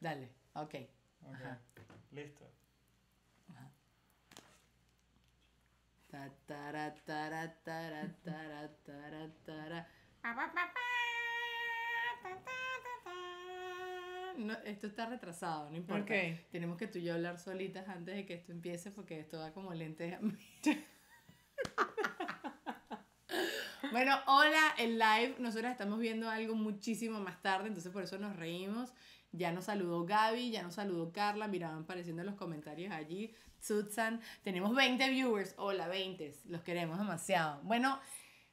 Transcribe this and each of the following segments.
Dale, ok. okay. Listo. No, esto está retrasado, no importa. Tenemos que tú y yo hablar solitas antes de que esto empiece porque esto va como lente. bueno, hola, en live. Nosotros estamos viendo algo muchísimo más tarde, entonces por eso nos reímos. Ya nos saludó Gaby, ya nos saludó Carla, miraban apareciendo los comentarios allí. Susan, tenemos 20 viewers. Hola, 20, los queremos demasiado. Bueno,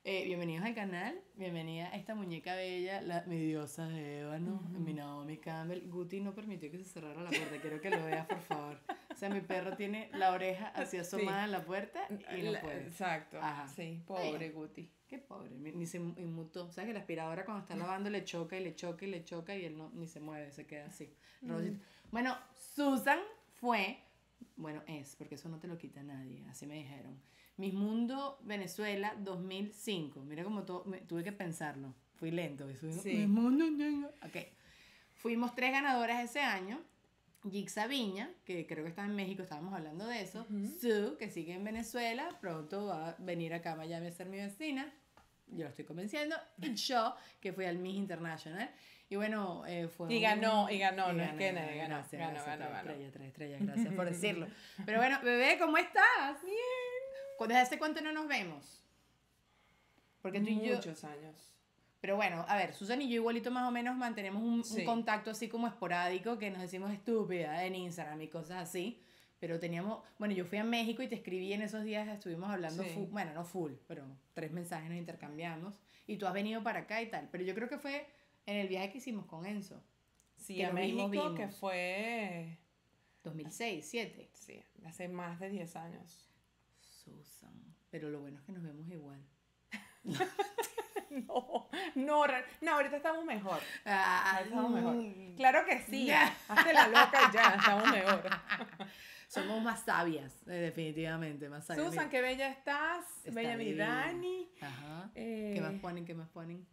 eh, bienvenidos al canal, bienvenida a esta muñeca bella, la, mi diosa de ébano, mi Naomi Campbell. Guti no permitió que se cerrara la puerta, quiero que lo veas, por favor. O sea, mi perro tiene la oreja así asomada a en la puerta y no puede. Exacto, sí, pobre Guti. Qué pobre, ni se inmutó. ¿Sabes que la aspiradora cuando está lavando le choca y le choca y le choca y él no, ni se mueve, se queda así. Bueno, Susan fue, bueno, es, porque eso no te lo quita nadie, así me dijeron. Mis Mundo Venezuela 2005. Mira cómo todo, tuve que pensarlo. Fui lento. sí. Fuimos tres ganadoras ese año. Jig Viña, que creo que está en México, estábamos hablando de eso. Sue, que sigue en Venezuela, pronto va a venir acá a Miami a ser mi vecina. Yo lo estoy convenciendo. Y yo, que fui al Miss International. Y bueno, eh, fue. Y ganó, y ganó, no es que ganó, ganó, ganó, ganó, tres estrellas, tres estrellas, gracias por decirlo. Pero bueno, bebé, ¿cómo estás? Bien. ¿Desde hace cuánto no nos vemos? Porque Muchos años. Pero bueno, a ver, Susan y yo igualito más o menos mantenemos un, contacto así como esporádico, que nos decimos estúpida en Instagram y cosas así. Pero teníamos, bueno, yo fui a México y te escribí en esos días, estuvimos hablando, full, bueno, no full, pero tres mensajes nos intercambiamos. Y tú has venido para acá y tal. Pero yo creo que fue en el viaje que hicimos con Enzo. Sí, a México, que fue... 2006, 7. Sí, hace más de 10 años. Susan. Pero lo bueno es que nos vemos igual. no, no, no, ahorita estamos mejor. Ah, mm. Claro que sí. Hazte la loca ya, estamos mejor. Somos más sabias, eh, definitivamente, más sabias. Susan, qué bella estás. bella Dani. Ajá. Eh, ¿Qué más ponen? ¿Qué más ponen?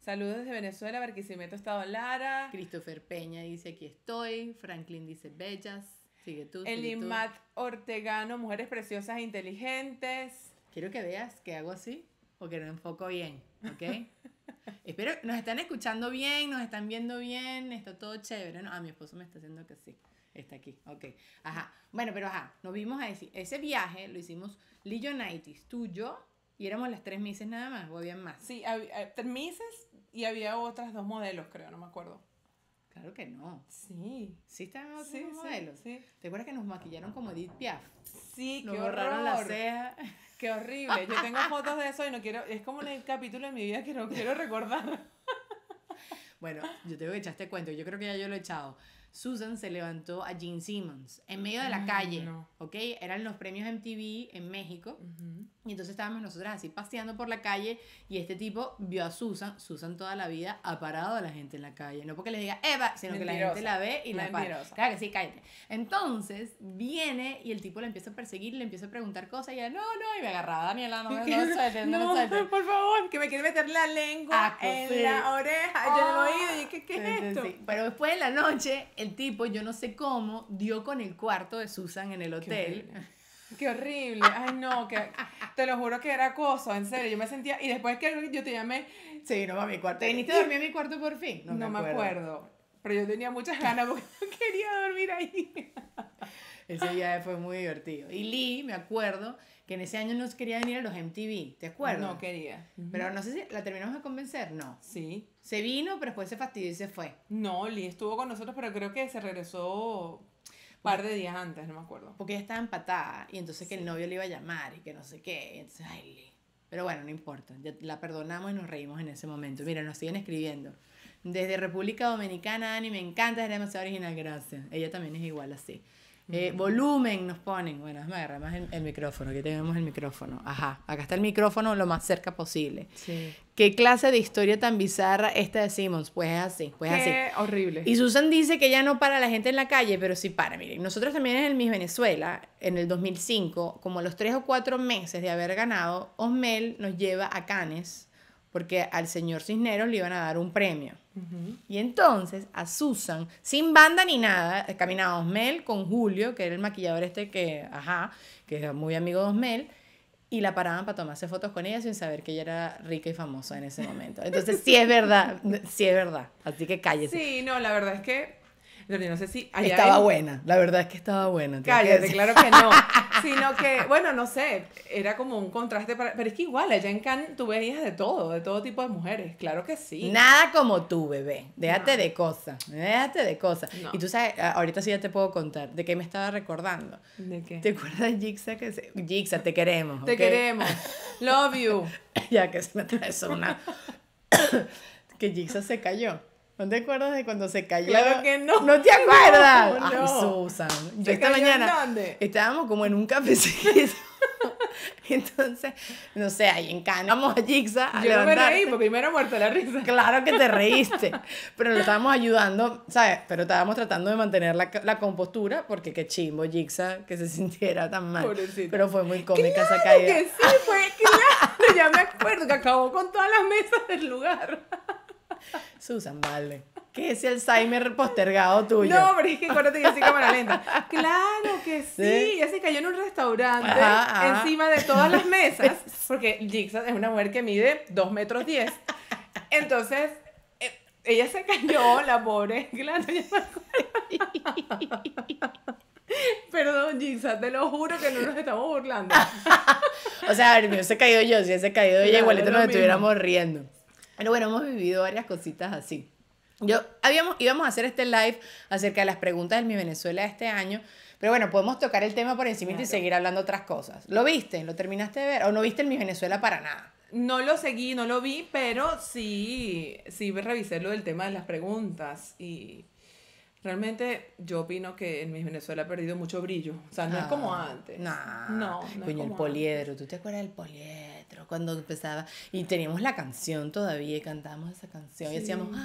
Saludos desde Venezuela, Barquisimeto, Estado Lara. Christopher Peña dice aquí estoy. Franklin dice bellas. Sigue tú. Elimat Ortegano, mujeres preciosas e inteligentes. Quiero que veas que hago así porque no enfoco bien, ¿ok? Espero, nos están escuchando bien, nos están viendo bien, está todo chévere, ¿no? Ah, mi esposo me está haciendo que sí, está aquí, ok. Ajá, bueno, pero ajá, nos vimos a decir, ese viaje lo hicimos Lillo tú, yo, y éramos las tres Mises nada más, o habían más. Sí, eh, tres Mises y había otras dos modelos, creo, no me acuerdo. Claro que no. Sí. Sí están en sí, Sí, ¿Te acuerdas que nos maquillaron como Edith Piaf? Sí, nos qué borraron la ceja. Qué horrible. Yo tengo fotos de eso y no quiero. Es como el capítulo de mi vida que no quiero recordar. bueno, yo tengo que echar este cuento. Yo creo que ya yo lo he echado. Susan se levantó a Gene Simmons en medio de la calle. No. ¿Ok? Eran los premios MTV en México. Y entonces estábamos nosotras así paseando por la calle y este tipo vio a Susan. Susan toda la vida ha parado a la gente en la calle. No porque le diga Eva, sino que la gente la ve y la para. Claro que sí, cállate. Entonces viene y el tipo la empieza a perseguir, le empieza a preguntar cosas y ella, no, no, y me agarraba Daniela, no me no, me no, por favor, que me quiere meter la lengua ah, en la oreja, yo no el oído, y ¿qué, qué es esto? Pero después de la noche, el tipo, yo no sé cómo, dio con el cuarto de Susan en el hotel. Qué horrible. Ay, no, que te lo juro que era acoso, en serio. Yo me sentía. Y después que yo te llamé. Sí, no a mi cuarto. ¿Te viniste a dormir a mi cuarto por fin? No, me, acuerdo. Pero yo tenía muchas ganas porque no quería dormir ahí. Ese día fue muy divertido. Y Lee, me acuerdo, que en ese año no quería venir a los MTV, ¿te acuerdas? No quería. Pero no sé si la terminamos de convencer, no. Sí. Se vino, pero después se fastidió y se fue. No, Lee estuvo con nosotros, pero creo que se regresó par de días antes, no me acuerdo. Porque ella estaba empatada y entonces que el novio le iba a llamar y que no sé qué. entonces, pero bueno, no importa. Ya la perdonamos y nos reímos en ese momento. Mira, nos siguen escribiendo. Desde República Dominicana, Ani, me encanta, es demasiado original, gracias. Ella también es igual así. Eh, volumen nos ponen. Bueno, es más el, el, micrófono, aquí tenemos el micrófono. Ajá, acá está el micrófono lo más cerca posible. Sí. ¿Qué clase de historia tan bizarra esta de Simmons? Pues es así, pues es así. horrible. Y Susan dice que ya no para la gente en la calle, pero sí para. Miren, nosotros también en el Miss Venezuela, en el 2005, como a los tres o cuatro meses de haber ganado, Osmel nos lleva a Canes porque al señor Cisneros le iban a dar un premio. Y entonces a Susan, sin banda ni nada, caminaba Osmel con Julio, que era el maquillador este que, ajá, que era muy amigo de Osmel, y la paraban para tomarse fotos con ella sin saber que ella era rica y famosa en ese momento. Entonces sí es verdad, sí es verdad. Así que cállese. Sí, no, la verdad es que no sé si... estaba buena, la verdad es que estaba buena. Cállate, claro que no. Sino que, bueno, no sé, era como un contraste para... Pero es que igual, allá en Cannes tuve hijas de todo, de todo tipo de mujeres, claro que sí. Nada como tú, bebé. Déjate de cosas, déjate de cosas. Y tú sabes, ahorita sí ya te puedo contar de qué me estaba recordando. ¿De qué? ¿Te acuerdas, Jixa? Que te queremos. Te queremos. Love you. ya que se me trae una... que Jixa se cayó. ¿No te acuerdas de cuando se cayó? Claro que no. ¿No te acuerdas? Ay, Susan. esta mañana estábamos como en un cafecito. Entonces, no sé, ahí encanamos a Jigsa. A Yo me reí, porque primero muerto la risa. Claro que te reíste, pero lo estábamos ayudando, ¿sabes? Pero estábamos tratando de mantener la, compostura, porque qué chimbo Jigsa que se sintiera tan mal. Pobrecita. Pero fue muy cómica esa caída. Que sí, fue, claro, ya me acuerdo que acabó con todas las mesas del lugar. Susan vale eh. ¿Qué es el Alzheimer postergado tuyo? No, pero es que acuérdate que sí, cámara lenta. Claro que sí. Ella se cayó en un restaurante encima de todas las mesas. Porque Jigsaw es una mujer que mide 2 metros 10. Entonces, eh, ella se cayó, la pobre. Claro, me Perdón, Jigsaw te lo juro que no nos estamos burlando. o sea, a ver, me hubiese caído yo, si hubiese caído ella, igualito nos estuviéramos riendo. Pero bueno, hemos vivido varias cositas así. Yo habíamos, íbamos a hacer este live acerca de las preguntas de mi Venezuela este año, pero bueno, podemos tocar el tema por encima y seguir hablando otras cosas. ¿Lo viste? ¿Lo terminaste de ver? ¿O no viste el mi Venezuela para nada? No lo seguí, no lo vi, pero sí, sí revisé lo del tema de las preguntas y... Realmente yo opino que en mi Venezuela ha perdido mucho brillo. O sea, no es como ah, antes. no, no. Coño, el poliedro. ¿Tú te acuerdas del poliedro? Cuando empezaba y teníamos la canción todavía y cantábamos esa canción y decíamos...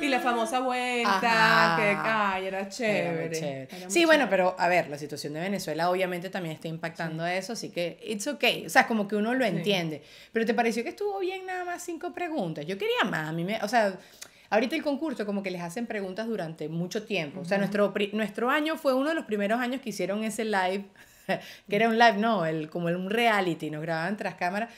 Y la famosa vuelta, que era chévere. sí, bueno, pero a ver, la situación de Venezuela obviamente también está impactando a eso, así que it's okay. O sea, es como que uno lo entiende. Pero ¿te pareció que estuvo bien nada más cinco preguntas? Yo quería más, a mí me, o sea, Ahorita el concurso como que les hacen preguntas durante mucho tiempo. O sea, nuestro, nuestro año fue uno de los primeros años que hicieron ese live, que era un live, no, el, como un reality, nos grababan tras cámara.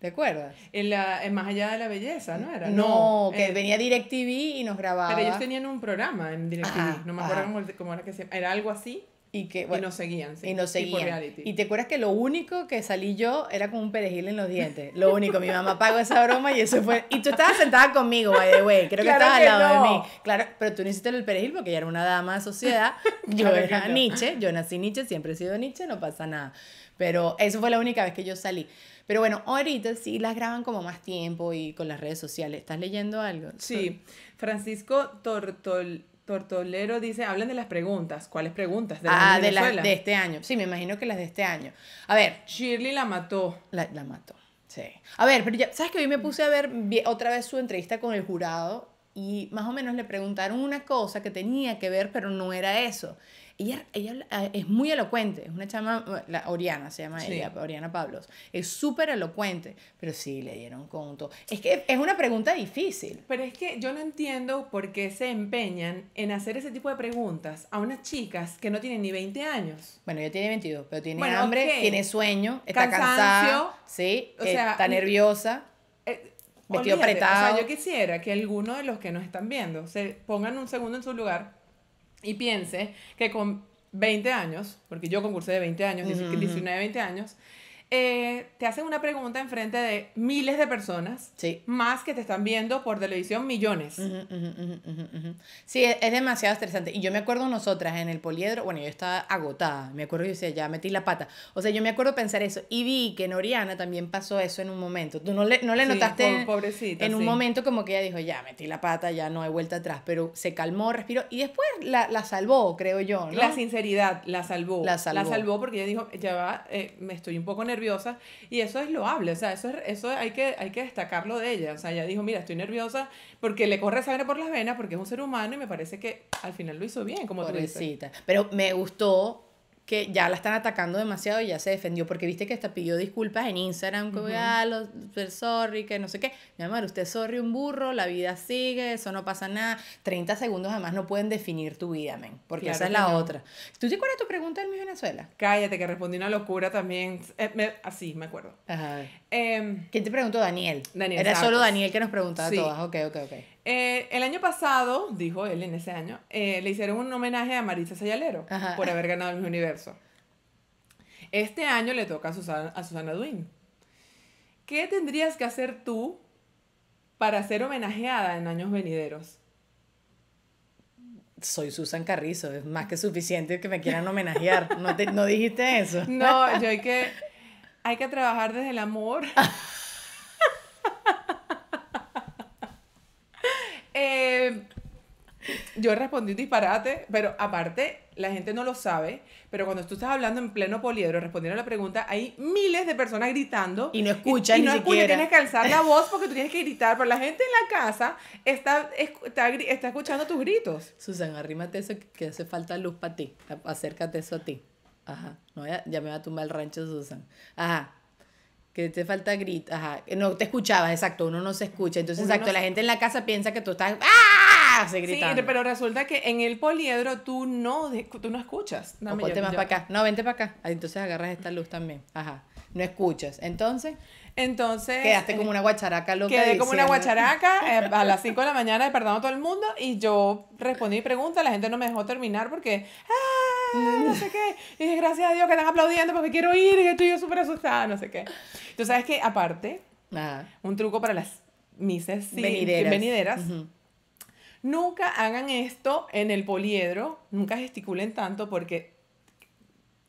¿Te acuerdas? En la, más allá de la belleza, ¿no era? No, que eh, venía DirecTV y nos grababa. Pero ellos tenían un programa en DirecTV, no me acuerdo cómo, era que se Era algo así, y, que, bueno, y nos seguían, sí. Y nos seguían. Y, te acuerdas que lo único que salí yo era con un perejil en los dientes. Lo único, mi mamá pagó esa broma y eso fue. Y tú estabas sentada conmigo, by the way. Creo claro que estabas al lado de mí. Claro, pero tú no hiciste el perejil porque ya era una dama de sociedad. Yo era Nietzsche, yo nací Nietzsche, siempre he sido Nietzsche, no pasa nada. Pero eso fue la única vez que yo salí. Pero bueno, ahorita sí las graban como más tiempo y con las redes sociales. ¿Estás leyendo algo? Sí. Francisco Tortol Tortolero dice, hablan de las preguntas. ¿Cuáles preguntas? ¿De ah, de de este año. Sí, me imagino que las de este año. A ver. Shirley la mató. La, mató, sí. A ver, pero ya, ¿sabes que hoy me puse a ver otra vez su entrevista con el jurado y más o menos le preguntaron una cosa que tenía que ver, pero no era eso. Ella, ella ah, es muy elocuente, es una chama, la Oriana se llama ella, Oriana Pablos. Es súper elocuente, pero sí le dieron conto. Es que es una pregunta difícil. Pero es que yo no entiendo por qué se empeñan en hacer ese tipo de preguntas a unas chicas que no tienen ni 20 años. Bueno, ella tiene 22, pero tiene hambre, tiene sueño, está cansada, sí, está nerviosa. vestido eh, O sea, yo quisiera que alguno de los que nos están viendo se pongan un segundo en su lugar y piense que con 20 años, porque yo concursé de 20 años, 19, 20 años, eh, te hacen una pregunta enfrente de miles de personas, más que te están viendo por televisión millones. sí, e, es, demasiado estresante. Y yo me acuerdo nosotras en el poliedro, bueno, yo estaba agotada, me acuerdo, yo decía, ya metí la pata. O sea, yo me acuerdo pensar eso. Y vi que Noriana también pasó eso en un momento. Tú no le, no le notaste en, un momento como que ella dijo, ya metí la pata, ya no hay vuelta atrás, pero se calmó, respiró y después la, la salvó, creo yo. La sinceridad la salvó. La salvó. salvó porque ella dijo, ya va, eh, me estoy un poco nerviosa nerviosa, y eso es loable, o sea, eso, es, eso hay, que, hay que destacarlo de ella, o sea, ella dijo, mira, estoy nerviosa porque le corre sangre por las venas, porque es un ser humano y me parece que al final lo hizo bien, como Pobrecita. Pero me gustó que ya la están atacando demasiado y ya se defendió, porque viste que hasta pidió disculpas en Instagram, que uh -huh. Ah, los, sorry, que no sé qué. Mi amor, usted sorry un burro, la vida sigue, eso no pasa nada. 30 segundos además no pueden definir tu vida, men, porque esa es la otra. ¿Tú te acuerdas tu pregunta en mi Venezuela? Cállate, que respondí una locura también. Eh, así, me acuerdo. Ajá. Em, ¿Quién te preguntó? Daniel. Era solo Daniel que nos preguntaba todas. Ok, ok, ok. Eh, el año pasado, dijo él en ese año, eh, le hicieron un homenaje a Marisa Sayalero por haber ganado el Universo. Este año le toca a Susana, a Duin. ¿Qué tendrías que hacer tú para ser homenajeada en años venideros? soy Susan Carrizo, es más que suficiente que me quieran homenajear. ¿No, no dijiste eso? No, yo hay que hay que trabajar desde el amor. Eh, yo respondí un disparate, pero aparte, la gente no lo sabe, pero cuando tú estás hablando en pleno poliedro, respondiendo a la pregunta, hay miles de personas gritando. Y no escuchan y, no ni tienes que alzar la voz porque tú tienes que gritar, pero la gente en la casa está, está, está escuchando tus gritos. Susan, arrímate eso que hace falta luz para ti, acércate eso a ti. Ajá. No, ya, me va a tumbar el rancho Susan. Ajá. Que te falta gritar Ajá. Eh, no te escuchaba, exacto. Uno no se escucha. Entonces, exacto. La gente en la casa piensa que tú estás. ¡Ah! Se grita Sí, pero resulta que en el poliedro tú no, tú no escuchas. No, ponte para acá. No, vente para acá. Ah, entonces agarras esta luz también. Ajá. No escuchas. Entonces. Entonces. Quedaste como eh, una guacharaca loca. Quedé como una guacharaca eh, a las 5 de la mañana, despertando a todo el mundo. Y yo respondí mi pregunta. La gente no me dejó terminar porque. ¡Ah! no sé qué. Y dije, gracias a Dios que están aplaudiendo porque quiero ir y que estoy yo súper asustada, no sé qué. Tú sabes que aparte, ah. un truco para las mises venideras, nunca hagan esto en el poliedro, nunca gesticulen tanto porque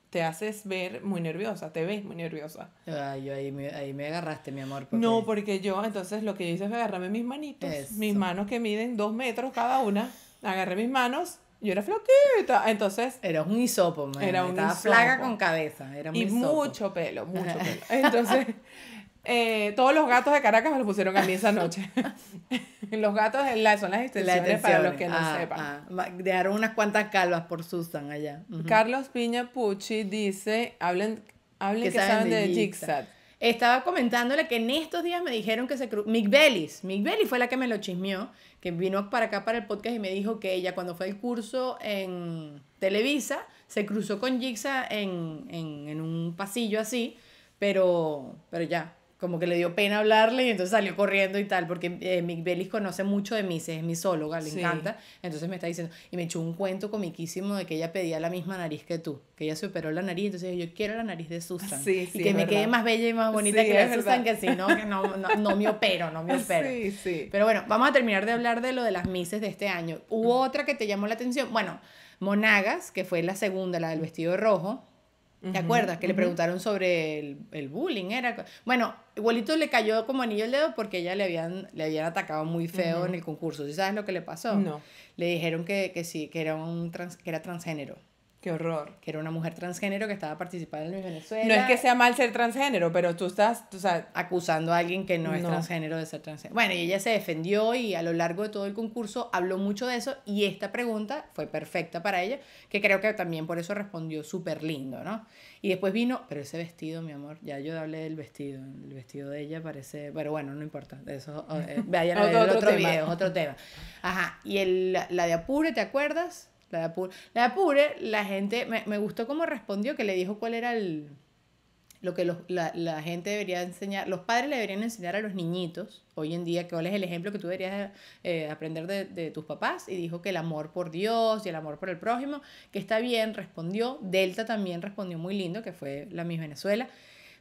te haces ver muy nerviosa, te ves muy nerviosa. Ay, ahí, me, agarraste, mi amor. No, porque yo entonces lo que hice Fue agarrarme mis manitos, mis manos que miden dos metros cada una, agarré mis manos yo era flaquita. Entonces. Era un hisopo, Era una plaga con cabeza. Era un y mucho pelo, mucho pelo. Entonces. Eh, todos los gatos de Caracas me los pusieron a mí esa noche. los gatos eh, la, son las extensiones, la para los que no sepan. Dejaron unas cuantas calvas por Susan allá. Carlos Piña Pucci dice, hablen, hablen que, saben, de Jigsaw. Estaba comentándole que en estos días me dijeron que se cruzó. Mick Bellis. Mick fue la que me lo chismeó, que vino para acá para el podcast y me dijo que ella, cuando fue el curso en Televisa, se cruzó con Jigsa en, en un pasillo así, pero, pero ya, como que le dio pena hablarle y entonces salió corriendo y tal, porque eh, Mick Bellis conoce mucho de Mises, es misóloga, le encanta. Entonces me está diciendo, y me echó un cuento comiquísimo de que ella pedía la misma nariz que tú, que ella se operó la nariz, entonces yo quiero la nariz de Susan. Sí, y que me quede más bella y más bonita que la de Susan, que si no, que no, me opero, no me opero. Pero bueno, vamos a terminar de hablar de lo de las Mises de este año. ¿Hubo otra que te llamó la atención? Bueno, Monagas, que fue la segunda, la del vestido rojo ¿Te acuerdas? Que le preguntaron sobre el, bullying. Era... Bueno, igualito le cayó como anillo el dedo porque ella le habían, le habían atacado muy feo en el concurso. ¿Sí sabes lo que le pasó? No. Le dijeron que, que sí, que era, un trans, que era transgénero. Qué horror. Que era una mujer transgénero que estaba participando en Venezuela. No es que sea mal ser transgénero, pero tú estás, acusando a alguien que no es transgénero de ser transgénero. Bueno, y ella se defendió y a lo largo de todo el concurso habló mucho de eso y esta pregunta fue perfecta para ella, que creo que también por eso respondió súper lindo, ¿no? Y después vino, pero ese vestido, mi amor, ya yo hablé del vestido, el vestido de ella parece, pero bueno, no importa, eso, eh, vaya otro, video, otro tema. Ajá, y el, la de Apure, ¿te acuerdas? La de Apure. La gente, me, gustó cómo respondió, que le dijo cuál era lo que la, gente debería enseñar, los padres le deberían enseñar a los niñitos hoy en día cuál es el ejemplo que tú deberías eh, aprender de, tus papás y dijo que el amor por Dios y el amor por el prójimo, que está bien, respondió, Delta también respondió muy lindo, que fue la Miss Venezuela,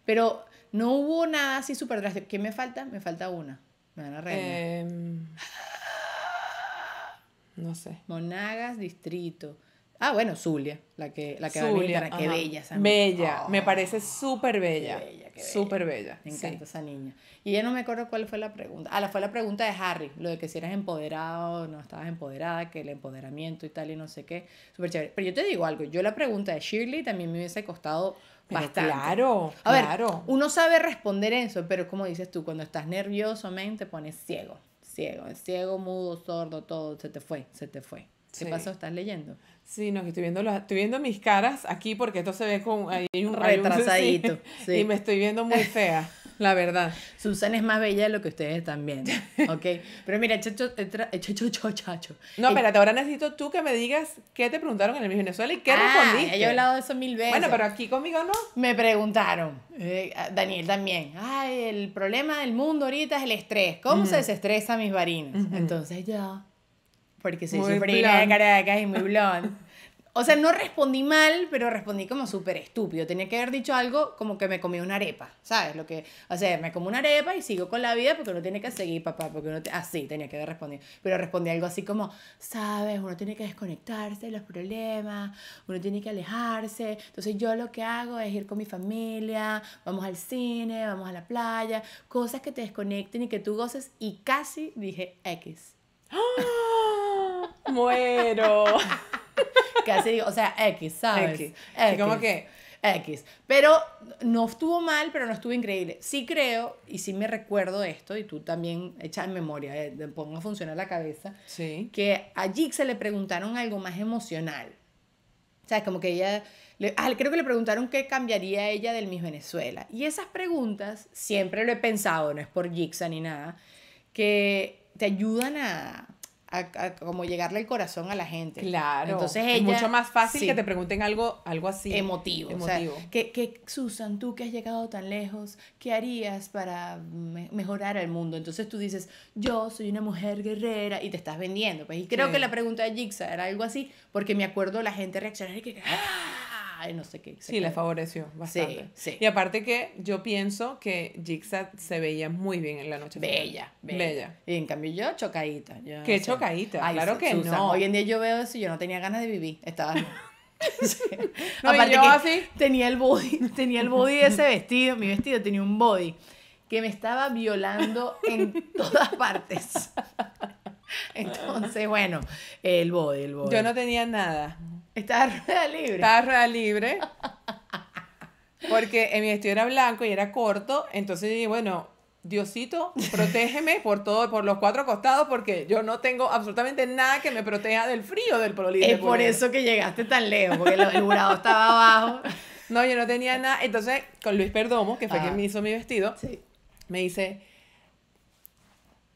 pero no hubo nada así súper drástico. ¿Qué me falta? Me falta una, me van a reír. No sé. Monagas, distrito. Ah, bueno, Zulia, la que, la que Qué bella esa Bella, oh, me parece súper bella. Qué bella, Súper bella. Me encanta esa niña. Y ya no me acuerdo cuál fue la pregunta. Ah, la fue la pregunta de Harry, lo de que si eras empoderado no estabas empoderada, que el empoderamiento y tal y no sé qué. Súper chévere. Pero yo te digo algo, yo la pregunta de Shirley también me hubiese costado bastante. Claro, a ver, Uno sabe responder eso, pero como dices tú, cuando estás nervioso, te pones ciego ciego, ciego, mudo, sordo, todo, se te fue, se te fue. ¿Qué pasó? ¿Estás leyendo? Sí, no, estoy viendo, los, estoy viendo mis caras aquí porque esto se ve con... Hay un retrasadito. Y me estoy viendo muy fea. La verdad. Susana es más bella de lo que ustedes también. Ok. Pero mira, chacho, eh, chacho, chacho. No, eh, espérate, ahora necesito tú que me digas qué te preguntaron en el Miss Venezuela y qué ah, respondiste. Yo he hablado de eso mil veces. Bueno, pero aquí conmigo no. Me preguntaron, eh, Daniel también. Ay, el problema del mundo ahorita es el estrés. ¿Cómo se desestresa mis varinas? Entonces yo, porque soy muy de Caracas y muy blond. O sea, no respondí mal, pero respondí como súper estúpido. Tenía que haber dicho algo como que me comí una arepa, ¿sabes? Lo que, o sea, me como una arepa y sigo con la vida porque uno tiene que seguir, papá, porque uno... así ah, tenía que haber respondido. Pero respondí algo así como, ¿sabes? Uno tiene que desconectarse de los problemas, uno tiene que alejarse. Entonces yo lo que hago es ir con mi familia, vamos al cine, vamos a la playa, cosas que te desconecten y que tú goces. Y casi dije X. ¡Ah! Muero. Casi digo, o sea, X, ¿sabes? como que... X. Pero no estuvo mal, pero no estuvo increíble. Sí creo, y sí me recuerdo esto, y tú también echas en memoria, eh, pongo a funcionar la cabeza, que a Jig se le preguntaron algo más emocional. sabes como que ella, ah, creo que le preguntaron qué cambiaría ella del Miss Venezuela. Y esas preguntas, siempre lo he pensado, no es por Jigsa ni nada, que te ayudan a, como llegarle el corazón a la gente. Claro. Entonces es mucho más fácil que te pregunten algo, algo así. Emotivo. O que, Susan, tú que has llegado tan lejos, ¿qué harías para mejorar el mundo? Entonces tú dices, yo soy una mujer guerrera y te estás vendiendo. Pues, y creo que la pregunta de Jigsaw era algo así, porque me acuerdo la gente reaccionar y que... Ah, ay, no sé qué. Sí, le favoreció bastante. Sí, sí. Y aparte que yo pienso que Jigsaw se veía muy bien en la noche. Bella, bella. bella. Y en cambio yo chocadita. ¿Qué chocadita? claro que no. Hoy en día yo veo eso y yo no tenía ganas de vivir. Estaba... yo que tenía el body, tenía el body de ese vestido, mi vestido tenía un body que me estaba violando en todas partes. Entonces, bueno, el body, el body. Yo no tenía nada. Estaba rueda libre. Estaba rueda libre. Porque mi vestido era blanco y era corto. Entonces dije, bueno, Diosito, protégeme por todo, por los cuatro costados, porque yo no tengo absolutamente nada que me proteja del frío del pololito. Es por pues". eso que llegaste tan lejos, porque el jurado estaba abajo. No, yo no tenía nada. Entonces, con Luis Perdomo, que fue quien ah. me hizo mi vestido, me dice,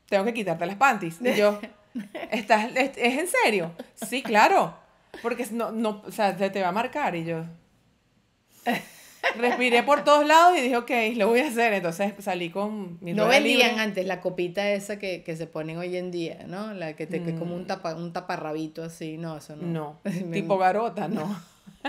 tengo que quitarte las panties. Y yo, ¿Estás, ¿es en serio? Sí, claro. Porque no, no, o sea, te, va a marcar y yo. Respiré por todos lados y dije, ok, lo voy a hacer. Entonces salí con mi No vendían antes la copita esa que, que, se ponen hoy en día, ¿no? La que te que como un, mm. tapa, un taparrabito así, no, eso no. No, tipo garota, no.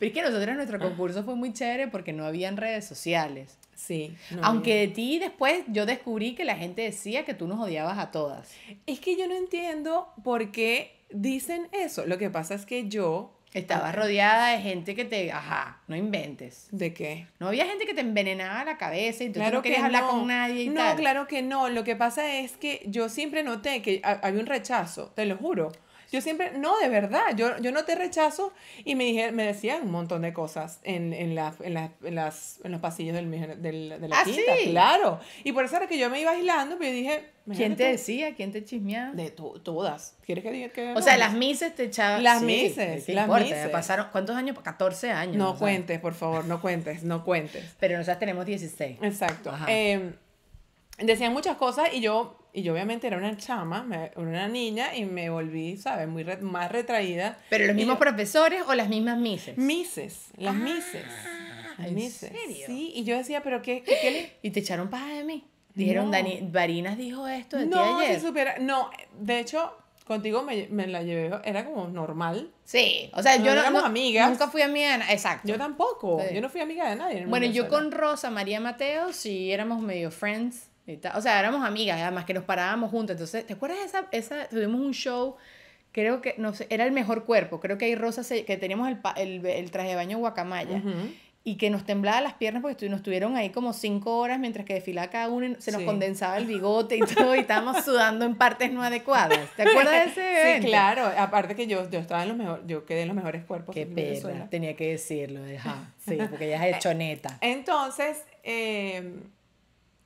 Pero es que nosotros nuestro ah. concurso fue muy chévere porque no habían redes sociales. Sí. Aunque de ti después yo descubrí que la gente decía que tú nos odiabas a todas. Es que yo no entiendo por qué Dicen eso. Lo que pasa es que yo. Estaba rodeada de gente que te. Ajá, no inventes. ¿De qué? No había gente que te envenenaba la cabeza y tú claro no querías hablar con nadie y No, claro que no. Lo que pasa es que yo siempre noté que había un rechazo, te lo juro. Yo siempre, no, de verdad, yo, yo no te rechazo. Y me, dije, me decían un montón de cosas en, los pasillos del, de la ¿Ah, sí? claro. Y por eso era que yo me iba aislando, pero yo dije... ¿Quién te decía? ¿Quién te chismeaba? De todas. ¿Quieres que diga que O sea, las mises te echaban... Las sí, mises, las importa? Pasaron, ¿Cuántos años? 14 años. No cuentes, por favor, no cuentes, no cuentes. Pero nosotras tenemos 16. Exacto. Em, decían muchas cosas y yo y yo obviamente era una chama, una niña, y me volví, ¿sabes? Muy más retraída. ¿Pero los mismos profesores o las mismas mises? Mises, ah, las mises. Serio? Sí, y yo decía, ¿pero qué, ¿Y te echaron paja de mí? Dijeron, Dani, Varinas dijo esto de no, ti ayer. no, de hecho, contigo me, me, la llevé, era como normal. Sí, o sea, yo no, amigas. nunca fui amiga de exacto. Yo tampoco, yo no fui amiga de nadie. Bueno, yo con Rosa María Mateo sí éramos medio friends. O sea, éramos amigas, además que nos parábamos juntos. Entonces, ¿te acuerdas esa, esa? Tuvimos un show, creo que, no sé, era el mejor cuerpo. Creo que ahí Rosa, eh, que teníamos el, traje de baño guacamaya. Y que nos temblaba las piernas porque nos tuvieron ahí como cinco horas mientras que desfilaba cada uno se nos condensaba el bigote y todo y estábamos sudando en partes no adecuadas. ¿Te acuerdas de ese Sí, claro. Aparte que yo, yo estaba en los mejores, yo quedé en los mejores cuerpos. Qué perra, tenía que decirlo, Sí, porque ella es hechoneta. Entonces, em,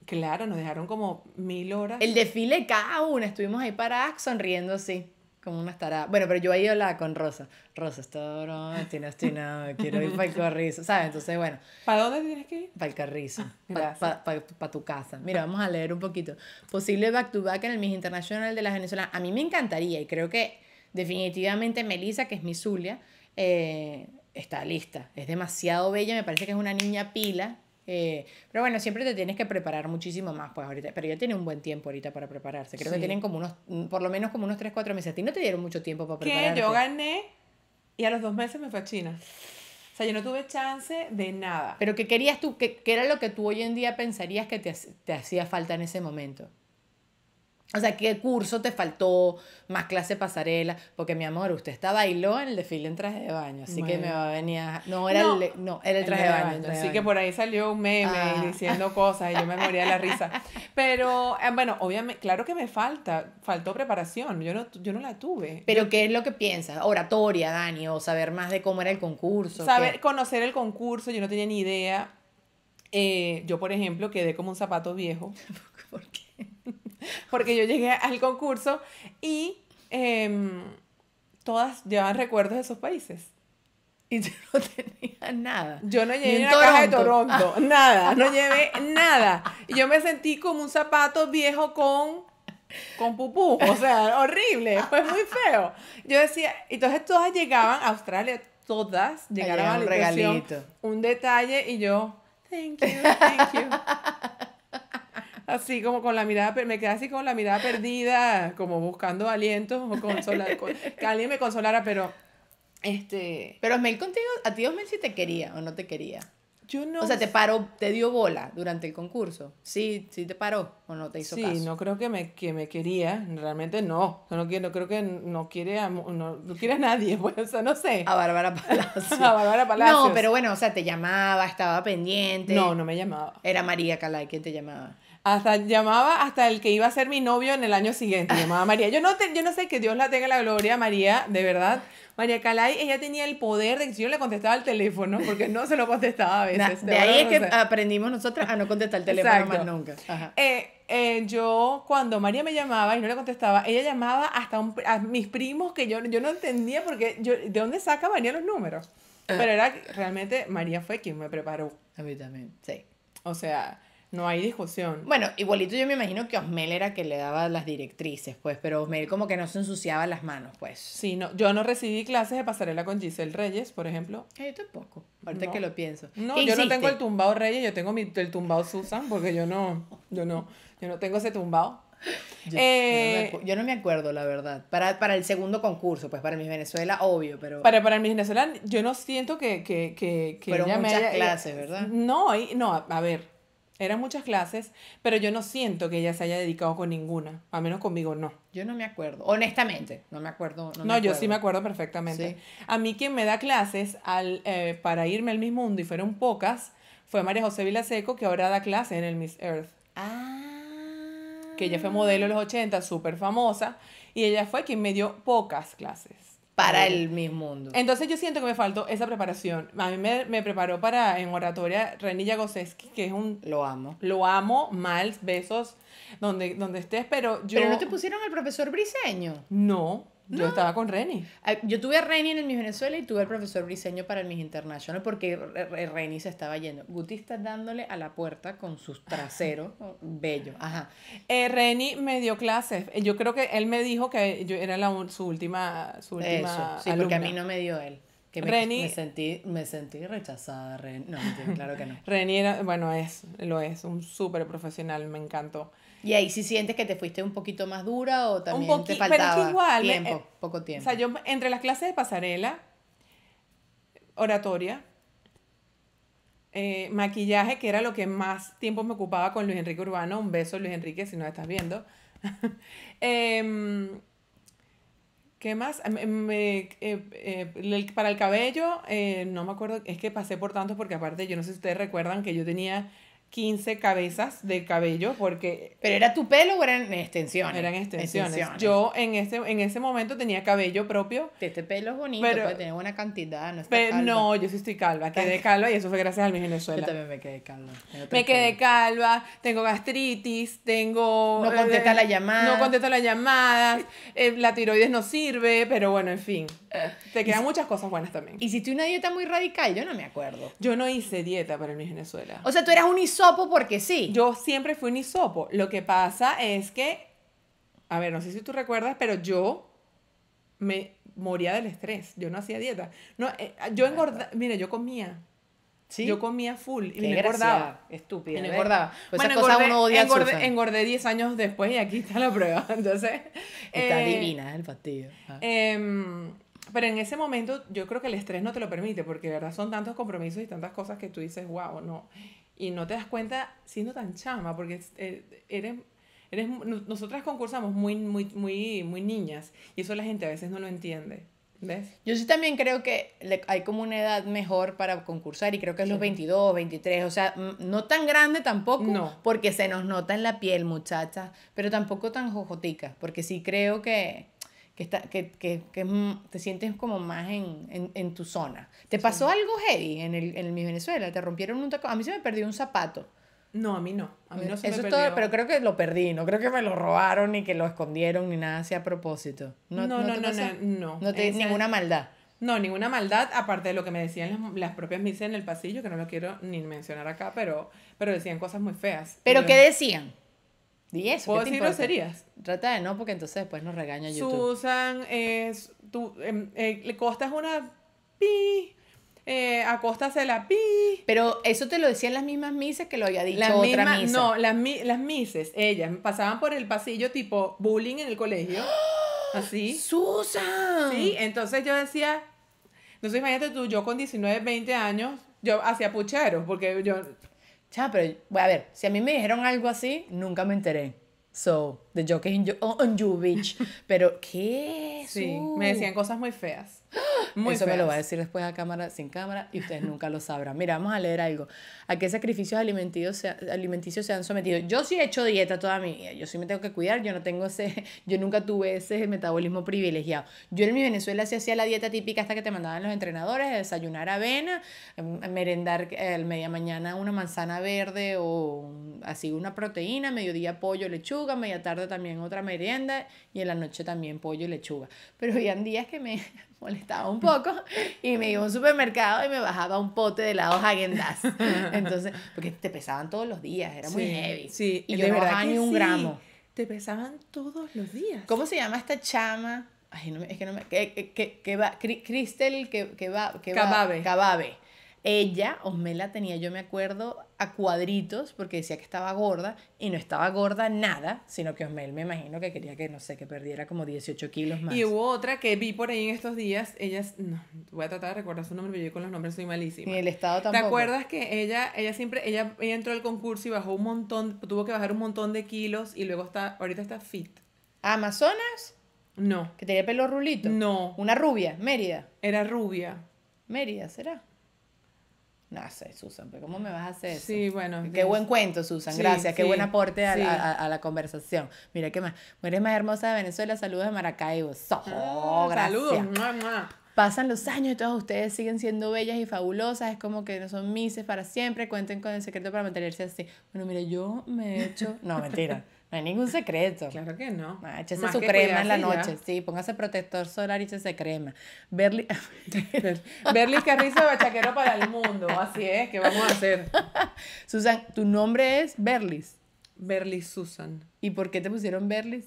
Claro, nos dejaron como mil horas. El desfile cada una, estuvimos ahí paradas sonriendo así, como una estará. Bueno, pero yo ahí la con Rosa. Rosa, estoy no, estoy no, quiero ir para el carrizo, ¿sabes? Entonces, bueno. ¿Para dónde tienes que ir? Para el carrizo, ah, para pa, tu casa. Mira, vamos a leer un poquito. Posible back to back en el Miss International de la Venezuela, A mí me encantaría y creo que definitivamente Melissa, que es mi Zulia, eh, está lista. Es demasiado bella, me parece que es una niña pila eh, pero bueno, siempre te tienes que preparar muchísimo más, pues ahorita. Pero ya tiene un buen tiempo ahorita para prepararse. Creo que tienen como unos, mm, por lo menos como unos 3, 4 meses. A ti no te dieron mucho tiempo para prepararte. Que yo gané y a los dos meses me fue China. O sea, yo no tuve chance de nada. Pero ¿qué querías tú? ¿Qué, era lo que tú hoy en día pensarías que te hacía falta en ese momento? O sea, ¿qué curso te faltó? Más clase pasarela. Porque, mi amor, usted está bailó en el desfile en traje de baño. Así que me venía... No, era el, no, el traje de baño. Así que por ahí salió un meme ah. diciendo cosas y yo me moría de la risa. Pero, eh, bueno, obviamente, claro que me falta. Faltó preparación. Yo no, yo no la tuve. Pero, ¿qué es lo que piensas? Oratoria, Dani, o saber más de cómo era el concurso. Saber, conocer el concurso. Yo no tenía ni idea. Eh, yo, por ejemplo, quedé como un zapato viejo. ¿Por qué? porque yo llegué al concurso y em, todas llevaban recuerdos de esos países. Y yo no tenía nada. Yo no llevé una de Toronto, ah. nada, no llevé nada. Y yo me sentí como un zapato viejo con con pupú, o sea, horrible, fue muy feo. Yo decía, entonces todas llegaban a Australia, todas llegaron a un regalito, un detalle y yo, thank you, thank you. así como con la mirada, me quedé así con la mirada perdida, como buscando aliento o consolar, que alguien me consolara, pero este... Pero Osmel contigo, a ti Osmel si te quería o no te quería. Yo no... O sea, te paró, te dio bola durante el concurso. Sí, sí te paró o no te hizo Sí, no creo que me, que me quería, realmente no. No, no creo que no quiere a, no, nadie, bueno, pues, o no sé. A Bárbara Palacio. a Bárbara Palacio. No, pero bueno, o sea, te llamaba, estaba pendiente. No, no me llamaba. Era María Calay quien te llamaba. Hasta llamaba hasta el que iba a ser mi novio en el año siguiente, llamaba María. Yo no, yo no sé que Dios la tenga la gloria, María, de verdad. María Calay, ella tenía el poder de que si yo le contestaba al teléfono, porque no se lo contestaba a veces. de ahí es que aprendimos nosotras a no contestar el teléfono más nunca. Eh, eh, yo cuando María me llamaba y no le contestaba, ella llamaba hasta a mis primos que yo, yo no entendía porque yo, ¿de dónde saca María los números? Ah. Pero era realmente María fue quien me preparó. A mí también, sí. O sea, no hay discusión. Bueno, igualito yo me imagino que Osmel era que le daba las directrices, pues, pero Osmel como que no se ensuciaba las manos, pues. Sí, no, yo no recibí clases de pasarela con Giselle Reyes, por ejemplo. Ah, yo tampoco, aparte que lo pienso. No, yo no tengo el tumbado Reyes, yo tengo mi, el tumbado Susan, porque yo no, yo no, yo no tengo ese tumbado. Eh, yo, no me acuerdo, la verdad. Para, para el segundo concurso, pues para mis Venezuela, obvio, pero. Para, para Miss Venezuela, yo no siento que. que, que, que muchas eh, clases, ¿verdad? No, no, a ver, eran muchas clases, pero yo no siento que ella se haya dedicado con ninguna, al menos conmigo no. Yo no me acuerdo, honestamente, no me acuerdo. No, yo sí me acuerdo perfectamente. A mí quien me da clases al, eh, para irme al Miss Mundo, y fueron pocas, fue María José Vilaseco, que ahora da clases en el Miss Earth. Ah. Que ella fue modelo en los 80, súper famosa, y ella fue quien me dio pocas clases para el mismo mundo. Entonces yo siento que me faltó esa preparación. A mí me, preparó para en oratoria Renilla Goseski, que es un... Lo amo. Lo amo, mal, besos, donde, donde estés, pero yo... Pero no te pusieron el profesor briseño. No. Yo estaba con Reni. Yo tuve a Reni en el Miss Venezuela y tuve al profesor Briseño para el Miss International porque Reni se estaba yendo. Guti está dándole a la puerta con sus traseros. bello. Eh, Reni me dio clases. Eh, yo creo que él me dijo que yo era su última, su última porque a mí no me dio él. Que me, sentí, me sentí rechazada, No, claro que no. Reni era, bueno, es, lo es, un súper profesional, me encantó. Y ahí sí sientes que te fuiste un poquito más dura o también un te faltaba pero igual, tiempo, eh, poco tiempo. O sea, yo entre las clases de pasarela, oratoria, eh, maquillaje, que era lo que más tiempo me ocupaba con Luis Enrique Urbano, un beso Luis Enrique si no estás viendo. Em, ¿Qué más? Em, em, eh, para el cabello, no me acuerdo, es que pasé por tantos porque aparte yo no sé si ustedes recuerdan que yo tenía 15 cabezas de cabello porque... ¿Pero era tu pelo o eran extensiones? Eran extensiones. Yo en ese, en ese momento tenía cabello propio. Este pelo es bonito, pero, pues, tenía buena cantidad, no está pero, No, yo sí estoy calva, quedé calva y eso fue gracias a mi Venezuela. Yo también me quedé calva. Me quedé calva, tengo gastritis, tengo... No eh, contesta la eh, llamada. No contesta las llamadas, eh, la tiroides no sirve, pero bueno, en fin. Te quedan muchas cosas buenas también. ¿Hiciste una dieta muy radical? Yo no me acuerdo. Yo no hice dieta para mi Venezuela. O sea, tú eras un hisopo porque sí. Yo siempre fui un hisopo. Lo que pasa es que, a ver, no sé si tú recuerdas, pero yo me moría del estrés. Yo no hacía dieta. No, eh, yo engordaba, Mire, yo comía. ¿Sí? Yo comía full y me engordaba. Estúpida. Me ¿eh? engordaba. Pues bueno, engordé, uno odia engordé, engordé, 10 años después y aquí está la prueba. Entonces. Está eh, divina el fastidio. Ah. Em, pero en ese momento yo creo que el estrés no te lo permite porque, de verdad, son tantos compromisos y tantas cosas que tú dices, wow, no y no te das cuenta siendo tan chama, porque eh, eres, eres, nosotras concursamos muy, muy, muy, muy niñas y eso la gente a veces no lo entiende. ¿Ves? Yo sí también creo que hay como una edad mejor para concursar y creo que es los 22, 23, o sea, mm, no tan grande tampoco, porque se nos nota en la piel, muchachas, pero tampoco tan jojotica, porque sí creo que que, está, que, que, que te sientes como más en, en, en tu zona. ¿Te pasó algo heavy en, el, en mi Venezuela? ¿Te rompieron un taco? A mí se me perdió un zapato. No, a mí no. A mí no se Eso es todo, pero creo que lo perdí, no creo que me lo robaron ni que lo escondieron ni nada así a propósito. No, no, no, no, no, no, no ninguna maldad. No, ninguna maldad, aparte de lo que me decían las, propias misas en el pasillo, que no lo quiero ni mencionar acá, pero, pero decían cosas muy feas. ¿Pero qué decían? eso. ¿Puedo decir groserías? Trata de no, porque entonces después nos regaña YouTube. Susan, es, eh, tú, em, eh, le costas una pi. Eh, a la pi. Pero eso te lo decían las mismas mises que lo había dicho otra No, las, las mises, ellas pasaban por el pasillo tipo bullying en el colegio. así. ¡Susan! Sí, entonces yo decía, No sé imagínate tú, yo con 19, 20 años, yo hacía pucheros, porque yo ya, pero, a ver, si a mí me dijeron algo así, nunca me enteré. So, the joke is on you, bitch. Pero, ¿qué? Sí, me decían cosas muy feas. Eso me lo va a decir después a cámara, sin cámara, y ustedes nunca lo sabrán. Mira, vamos a leer algo. ¿A qué sacrificios alimenticios se, se han sometido? Yo sí he hecho dieta toda mi vida. Yo sí me tengo que cuidar. Yo no tengo ese... Yo nunca tuve ese metabolismo privilegiado. Yo en mi Venezuela sí hacía la dieta típica hasta que te mandaban los entrenadores, desayunar avena, em, merendar el eh, media mañana una manzana verde o así una proteína, mediodía pollo, lechuga, media tarde también otra merienda y en la noche también pollo y lechuga. Pero habían días que me molestaba un poco y me iba a un supermercado y me bajaba un pote de helados Häagen-Dazs. Entonces, porque te pesaban todos los días, era muy heavy. Sí, y yo no bajaba ni un gramo. Te pesaban todos los días. ¿Cómo se llama esta chama? Ay, es que no me... Que, que, va, Cristel, que, va... Cababe. Ella, Osmela, tenía, yo me acuerdo, a cuadritos porque decía que estaba gorda y no estaba gorda nada, sino que Osmel me imagino que quería que, no sé, que perdiera como 18 kilos más. Y hubo otra que vi por ahí en estos días, ella, no, voy a tratar de recordar su nombre, pero yo con los nombres soy malísima. el estado tampoco. ¿Te acuerdas que ella, ella siempre, ella, ella entró al concurso y bajó un montón, tuvo que bajar un montón de kilos y luego está, ahorita está fit. ¿Amazonas? No. ¿Que tenía pelo rulito? No. ¿Una rubia? Mérida. Era rubia. Mérida, ¿será? No sé, Susan, pero ¿cómo me vas a hacer eso? Sí, bueno. Qué buen cuento, Susan. Gracias. qué buen aporte a, la conversación. Mira, ¿qué más? Mujeres más hermosas de Venezuela. Saludos de Maracaibo. Oh, ah, Saludos. Pasan los años y todas ustedes siguen siendo bellas y fabulosas. Es como que no son mises para siempre. Cuenten con el secreto para mantenerse así. Bueno, mira, yo me he hecho. No, mentira. No hay ningún secreto. Claro que no. Ah, échese su crema en la noche, sí. Póngase protector solar y échese crema. Berly, Berly Carrizo, bachaquero para el mundo. Así es, ¿qué vamos a hacer? Susan, tu nombre es Berlis. Berlis Susan. ¿Y por qué te pusieron Berlis?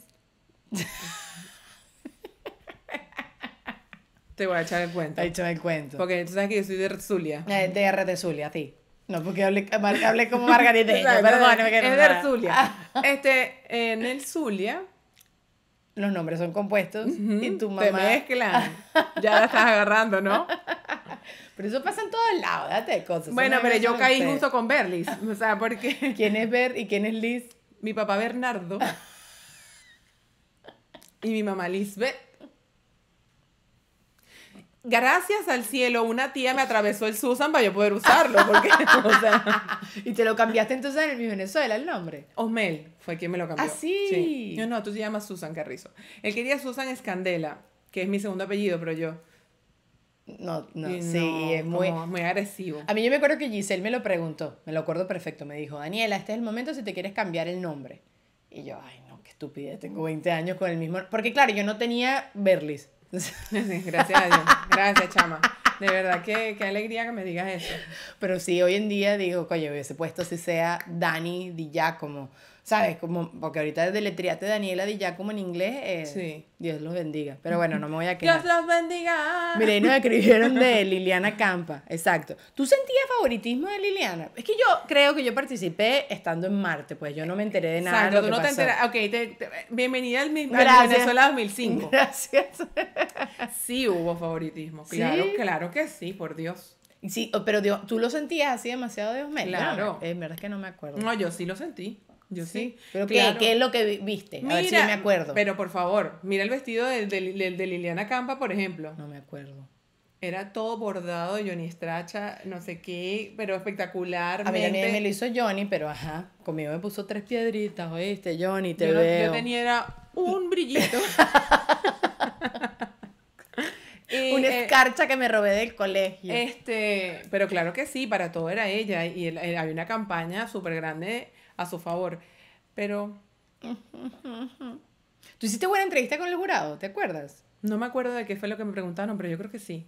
Te voy a echar el cuento. Te a echar el cuento. Porque tú sabes que yo soy de Zulia. Eh, de R de Zulia, sí. No, porque hablé, hablé como Margarita. Es ah. Este, en el Zulia... Los nombres son compuestos y tu mamá... Te mezclan. ya la estás agarrando, ¿no? Pero eso pasa en todos lados, date de cosas. Bueno, pero yo caí justo con Berlis. O sea, porque... ¿Quién es Ber y quién es Liz? Mi papá Bernardo. y mi mamá Lisbeth gracias al cielo, una tía me atravesó el Susan para yo poder usarlo. Porque, y te lo cambiaste entonces en mi Venezuela el nombre. Osmel fue quien me lo cambió. Ah, sí. No, no, tú te llamas Susan Carrizo. él quería Susan Escandela que es mi segundo apellido, pero yo. No, no, es muy, muy agresivo. A mí yo me acuerdo que Giselle me lo preguntó, me lo acuerdo perfecto, me dijo, Daniela, este es el momento si te quieres cambiar el nombre. Y yo, ay, no, qué estupidez, tengo 20 años con el mismo... Porque claro, yo no tenía Berlis, Gracias Dios. Gracias, chama. De verdad, qué, alegría que me digas eso. Pero sí, hoy en día digo, coño, hubiese puesto si sea Dani Di Giacomo ¿sabes? Como, porque ahorita deletreaste Daniela Di como en inglés. Eh, Dios los bendiga. Pero bueno, no me voy a quedar. Dios los bendiga. Mire, nos escribieron de Liliana Campa. Exacto. ¿Tú sentías favoritismo de Liliana? Es que yo creo que yo participé estando en Marte, pues yo no me enteré de nada. de lo tú que no te enteras. Ok, te, bienvenida al Venezuela 2005. Gracias. Sí hubo favoritismo. Claro, claro que sí, por Dios. Sí, oh, pero tú lo sentías así demasiado Dios mío. Claro. Eh, es verdad que no me acuerdo. No, yo sí lo sentí. Yo sí. ¿Pero ¿Qué, es lo que viste? A ver si me acuerdo. Pero por favor, mira el vestido de, Liliana Campa, por ejemplo. No me acuerdo. Era todo bordado Johnny Stracha, no sé qué, pero espectacular. A mí me lo hizo Johnny, pero ajá, conmigo me puso tres piedritas, oíste, Johnny, te yo veo. yo tenía un brillito. Y, una eh, escarcha que me robé del colegio. Este, pero claro que sí, para todo era ella. Y el, había una campaña súper grande a su favor. Pero... Tú hiciste buena entrevista con el jurado, ¿te acuerdas? No me acuerdo de qué fue lo que me preguntaron, pero yo creo que sí.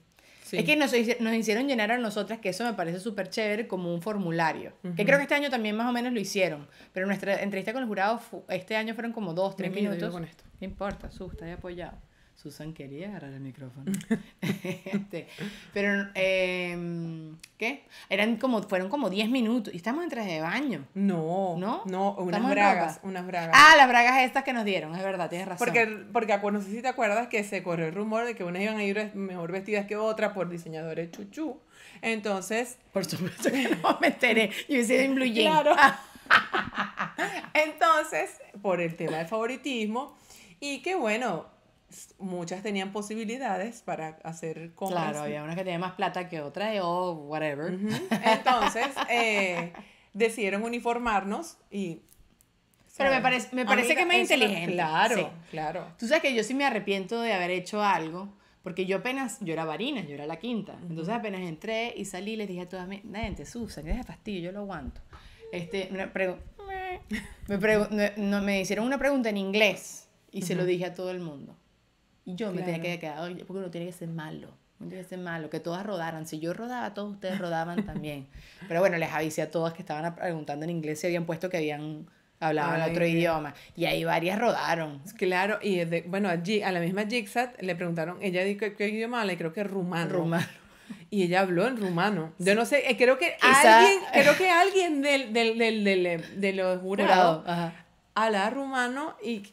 Es que nos, hicieron llenar a nosotras, que eso me parece súper chévere, como un formulario. Que creo que este año también más o menos lo hicieron. Pero nuestra entrevista con el jurado este año fueron como dos, tres minutos. Con esto. No importa, asusta, y apoyado. Susan quería agarrar el micrófono. este, pero, em, ¿qué? Eran como, fueron como 10 minutos. Y estamos en traje de baño. No. ¿No? No, unas bragas, unas bragas. Ah, las bragas estas que nos dieron, es verdad, tienes razón. Porque, porque ah, no sé si te acuerdas que se corrió el rumor de que unas iban a ir mejor vestidas que otras por diseñadores chuchú. Entonces. Por supuesto que no me enteré. Yo hice en Claro. Ah. Entonces, por el tema del favoritismo. Y que bueno, muchas tenían posibilidades para hacer cosas. Claro, había una que tenía más plata que otra o whatever. Entonces, eh, decidieron uniformarnos y... Pero me, parece me parece que es más inteligente. Claro, claro. Tú sabes que yo sí me arrepiento de haber hecho algo, porque yo apenas, yo era varina, yo era la quinta. Entonces apenas entré y salí, les dije a todas mi gente, Susan, deja fastidio, yo lo aguanto. Este, me, no, me hicieron una pregunta en inglés y se lo dije a todo el mundo yo me tenía que quedar, porque uno tiene que ser malo. Uno tiene que ser malo, que todas rodaran. Si yo rodaba, todos ustedes rodaban también. Pero bueno, les avisé a todas que estaban preguntando en inglés si habían puesto que habían hablado en otro idioma. Y ahí varias rodaron. Claro, y bueno, a, a, la misma Jigsaw le preguntaron, ella dijo, ¿qué, idioma habla? Creo que rumano. Rumano. Y ella habló en rumano. Yo no sé, eh, creo que alguien, creo que alguien del, del, del, del eh, de los jurados hablaba rumano, y,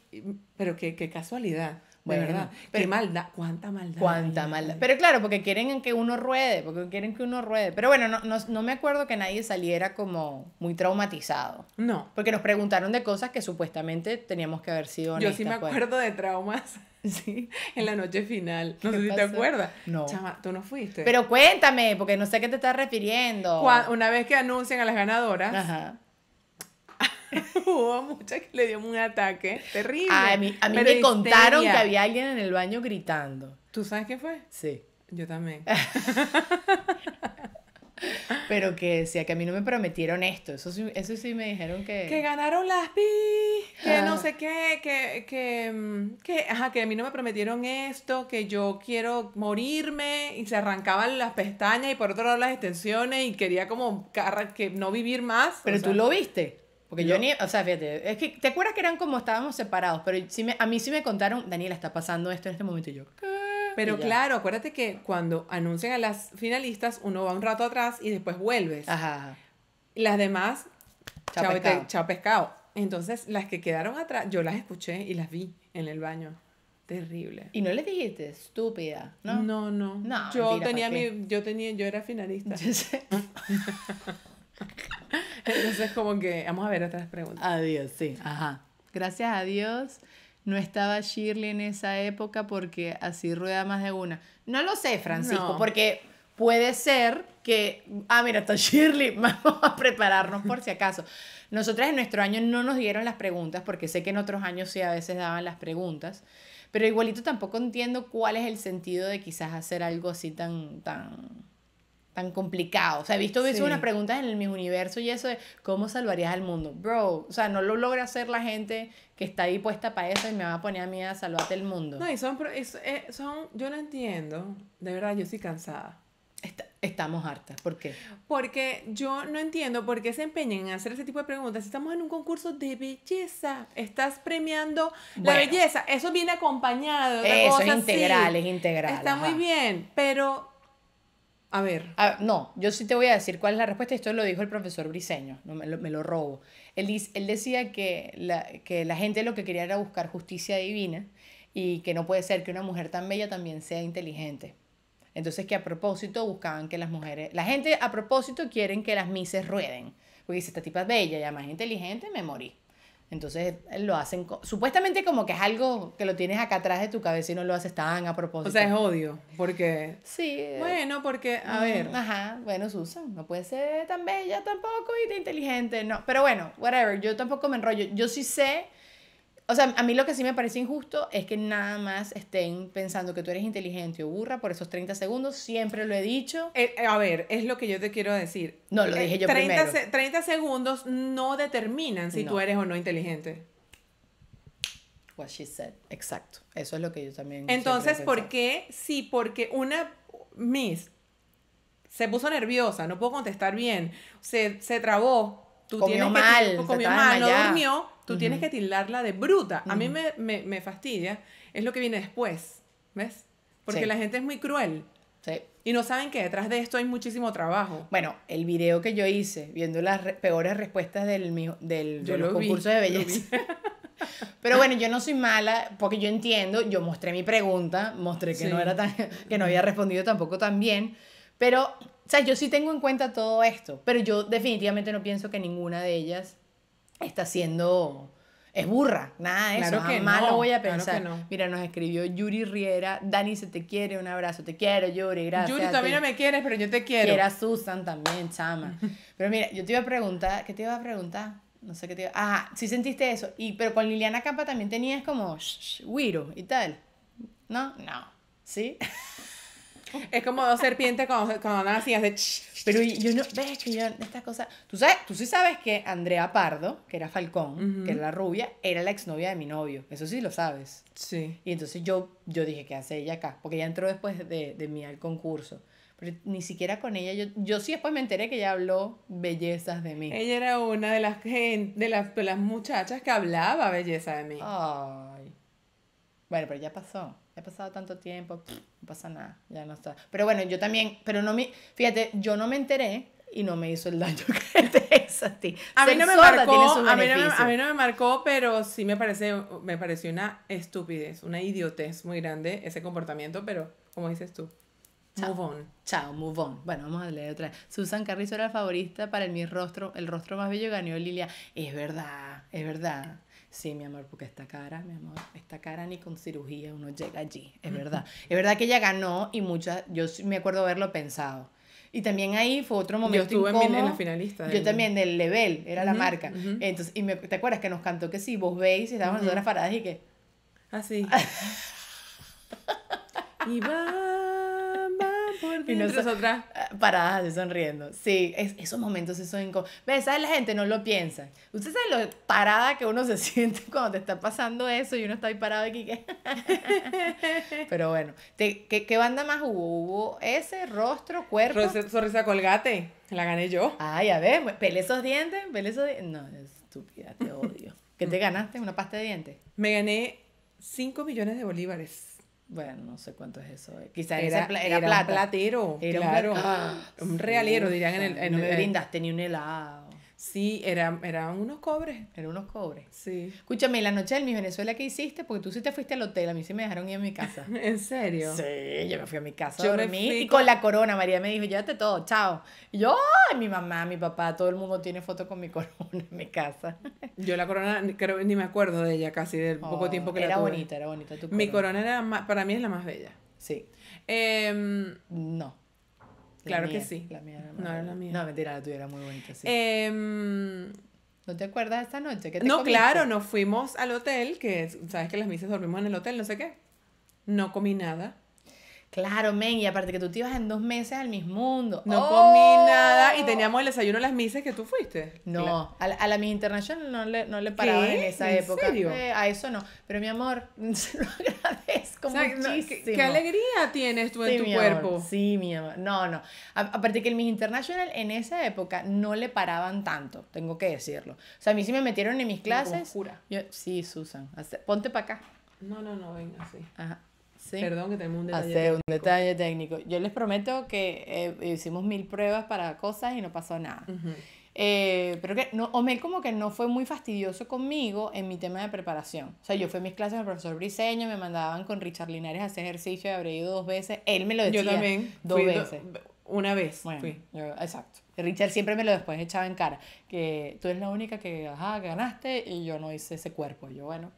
pero qué, qué casualidad verdad. Pero, Qué maldad, cuánta maldad. Cuánta maldad. Pero claro, porque quieren que uno ruede, porque quieren que uno ruede. Pero bueno, no, me acuerdo que nadie saliera como muy traumatizado. No. Porque nos preguntaron de cosas que supuestamente teníamos que haber sido Yo sí me pues. acuerdo de traumas. Sí, en la noche final. No sé si te acuerdas. No. Chama, tú no fuiste. Pero cuéntame, porque no sé a qué te estás refiriendo. una vez que anuncian a las ganadoras, Ajá. hubo muchas que le dio un ataque terrible. A mí, me contaron que había alguien en el baño gritando. ¿Tú sabes qué fue? Sí. Yo también. Pero que decía que a mí no me prometieron esto. Eso sí, eso sí me dijeron que. Que ganaron las pi, que no sé qué, mm, que, ajá, que a mí no me prometieron esto, que yo quiero morirme. Y se arrancaban las pestañas y por otro lado las extensiones y quería como que no vivir más. Pero tú lo viste. Porque yo, ni, o sea, fíjate, es que te acuerdas que eran como estábamos separados, pero sí me, a mí sí me contaron, Daniela, está pasando esto en este momento y yo. Pero claro, acuérdate que cuando anuncian a las finalistas, uno va un rato atrás y después vuelves. Ajá. las demás, chao, pescado. Entonces, las que quedaron atrás, yo las escuché y las vi en el baño. Terrible. ¿Y no les dijiste estúpida? No, no, no. no yo tenía mi, yo tenía, yo era finalista. Entonces, como que vamos a ver otras preguntas. Adiós, sí. Ajá. Gracias a Dios no estaba Shirley en esa época porque así rueda más de una. No lo sé, Francisco, porque puede ser que, ah, mira, está Shirley, vamos a prepararnos por si acaso. Nosotras en nuestro año no nos dieron las preguntas, porque sé que en otros años sí a veces daban las preguntas, pero igualito tampoco entiendo cuál es el sentido de quizás hacer algo así tan, tan, tan complicado. O sea, he visto, unas preguntas en el mismo universo y eso de cómo salvarías al mundo. Bro, o sea, no lo logra hacer la gente que está ahí puesta para eso y me va a poner a mí a salvarte el mundo. No, y son, eh, son yo no entiendo, de verdad, yo estoy cansada. estamos hartas, ¿por qué? Porque yo no entiendo por qué se empeñan en hacer ese tipo de preguntas. Estamos en un concurso de belleza, estás premiando la belleza, eso viene acompañado. De eso es integral, es integral. Está muy bien, pero a ver. no, yo sí te voy a decir cuál es la respuesta. Esto lo dijo el profesor Briseño, no, me, lo, robo. Él, él decía que la, que la gente lo que quería era buscar justicia divina y que no puede ser que una mujer tan bella también sea inteligente. Entonces que a propósito buscaban que las mujeres, la gente a propósito quieren que las mises rueden. Porque dice, esta tipa es bella y además inteligente, me morí. Entonces eh, lo hacen, supuestamente como que es algo que lo tienes acá atrás de tu cabeza y no lo haces tan a propósito. O sea, es odio, porque... Sí. Eh, bueno, porque, a ver... Ajá, bueno, Susan, no puede ser tan bella tampoco y tan inteligente, no. Pero bueno, whatever, yo tampoco me enrollo. Yo sí sé o sea, a mí lo que sí me parece injusto es que nada más estén pensando que tú eres inteligente o burra por esos 30 segundos. Siempre lo he dicho. Eh, eh, a ver, es lo que yo te quiero decir. No, lo dije eh, yo 30 primero. 30 segundos no determinan si tú eres o no inteligente. What she said. Exacto. Eso es lo que yo también. Entonces, ¿por qué? Sí, porque una Miss se puso nerviosa, no puedo contestar bien, se, trabó. Tú tienes mal, comió mal, no durmió Tú tienes que tildarla de bruta. A mí me, me, fastidia. Es lo que viene después. ¿Ves? Porque la gente es muy cruel. Sí. Y no saben que detrás de esto hay muchísimo trabajo. Bueno, el video que yo hice, viendo las peores respuestas del, del de los concursos de belleza. Pero bueno, yo no soy mala, porque yo entiendo, yo mostré mi pregunta, mostré que no era tan, que no había respondido tampoco tan bien. Pero, o sea, yo sí tengo en cuenta todo esto, pero yo definitivamente no pienso que ninguna de ellas está siendo es burra, nada eso, que voy a pensar. Mira, nos escribió Yuri Riera, Dani se te quiere, un abrazo, te quiero Yuri, gracias. Yuri, también no me quieres, pero yo te quiero. era Susan también, chama. pero mira, yo te iba a preguntar, ¿qué te iba a preguntar? No sé qué te iba ah, sí sentiste eso, y, pero con Liliana Capa también tenías como, Wiro y tal, ¿no? No, ¿sí? Es como dos serpientes cuando, cuando así, hace... Pero yo no, ves que yo, estas cosas... Tú sabes, tú sí sabes que Andrea Pardo, que era Falcón, que era la rubia, era la exnovia de mi novio. Eso sí lo sabes. Sí. Y entonces yo, yo dije, ¿qué hace ella acá? Porque ella entró después de, de mí al concurso. Pero ni siquiera con ella, yo, yo sí después me enteré que ella habló bellezas de mí. Ella era una de las, de las, de las muchachas que hablaba belleza de mí. Ay. Bueno, pero ya pasó he pasado tanto tiempo, no pasa nada, ya no está. Pero bueno, yo también, pero no me, fíjate, yo no me enteré y no me hizo el daño que te hizo a ti. A mí, no me marcó, a, mí no, me marcó, pero sí me, parece, me pareció una estupidez, una idiotez muy grande ese comportamiento, pero como dices tú. Move on. Chao, move on. Bueno, vamos a leer otra. Vez. Susan Carrizo era favorita para el mi rostro, el rostro más bello ganó Lilia. Es verdad, es verdad. Sí, mi amor, porque esta cara, mi amor, esta cara ni con cirugía uno llega allí, es verdad. es verdad que ella ganó y muchas, yo me acuerdo haberlo pensado. Y también ahí fue otro momento. Yo estuve En, la finalista. Yo también, del Level, era la marca. Entonces, y ¿te acuerdas que nos cantó que sí, vos veis, y estábamos uh -huh. paradas y que... Así. Ah, y va y nosotras eh, paradas de sonriendo. Sí, es, esos momentos, son incómodos. ¿Sabes? La gente no lo piensa. Usted sabe lo parada que uno se siente cuando te está pasando eso y uno está ahí parado aquí. Pero bueno, qué, banda más hubo? ¿Hubo ese rostro, cuerpo? sonrisa colgate, la gané yo. ay a ver pues, pele esos dientes, pele esos dientes. No, estúpida, te odio. ¿Qué te mm. ganaste? ¿Una pasta de dientes? Me gané 5 millones de bolívares. Bueno, no sé cuánto es eso. Quizás era, era, platero. Era un, un realero, dirían. En el, en no el, brindaste un helado. Sí, era, eran unos cobres. Eran unos cobres. Sí. Escúchame, la noche del mi Venezuela qué hiciste? Porque tú sí te fuiste al hotel, a mí sí me dejaron ir a mi casa. ¿En serio? Sí, yo me fui a mi casa, yo dormí y con... la corona. María me dijo, llévate todo, chao. yo, mi mamá, mi papá, todo el mundo tiene fotos con mi corona en mi casa. yo la corona, creo, ni me acuerdo de ella casi, del poco oh, tiempo que la tuve. Era bonita, era bonita tu corona. Mi corona era, para mí es la más bella. Sí. Em, no claro que sí. La mía no era la mía. No, mentira, la tuya era muy bonita, sí. Em, ¿No te acuerdas de esta noche? no, claro, nos fuimos al hotel, que sabes que las misas dormimos en el hotel, no sé qué. No comí nada. Claro, men, y aparte que tú te ibas en dos meses al mismo mundo. No comí oh. nada y teníamos el desayuno las misas que tú fuiste. No, a, la, a, Miss International no le, no paraban en esa época. Eh, a eso no. Pero mi amor, se lo agradezco ¿Qué, alegría tienes tú en tu cuerpo. sí, mi amor. No, no. aparte que el Miss International en esa época no le paraban tanto, tengo que decirlo. O sea, a mí sí me metieron en mis clases. sí, Susan. Ponte para acá. No, no, no, venga, sí. Ajá. Perdón que tenemos un detalle técnico. un detalle técnico. Yo les prometo que eh, hicimos mil pruebas para cosas y no pasó nada. Eh, pero que no, Omel como que no fue muy fastidioso conmigo en mi tema de preparación. O sea, yo fui a mis clases al profesor Briseño, me mandaban con Richard Linares a hacer ejercicio, y habré ido dos veces. Él me lo decía. Yo también. Dos veces. una vez bueno, fui. exacto. Richard siempre me lo después echaba en cara, que tú eres la única que, ganaste y yo no hice ese cuerpo. Yo, bueno,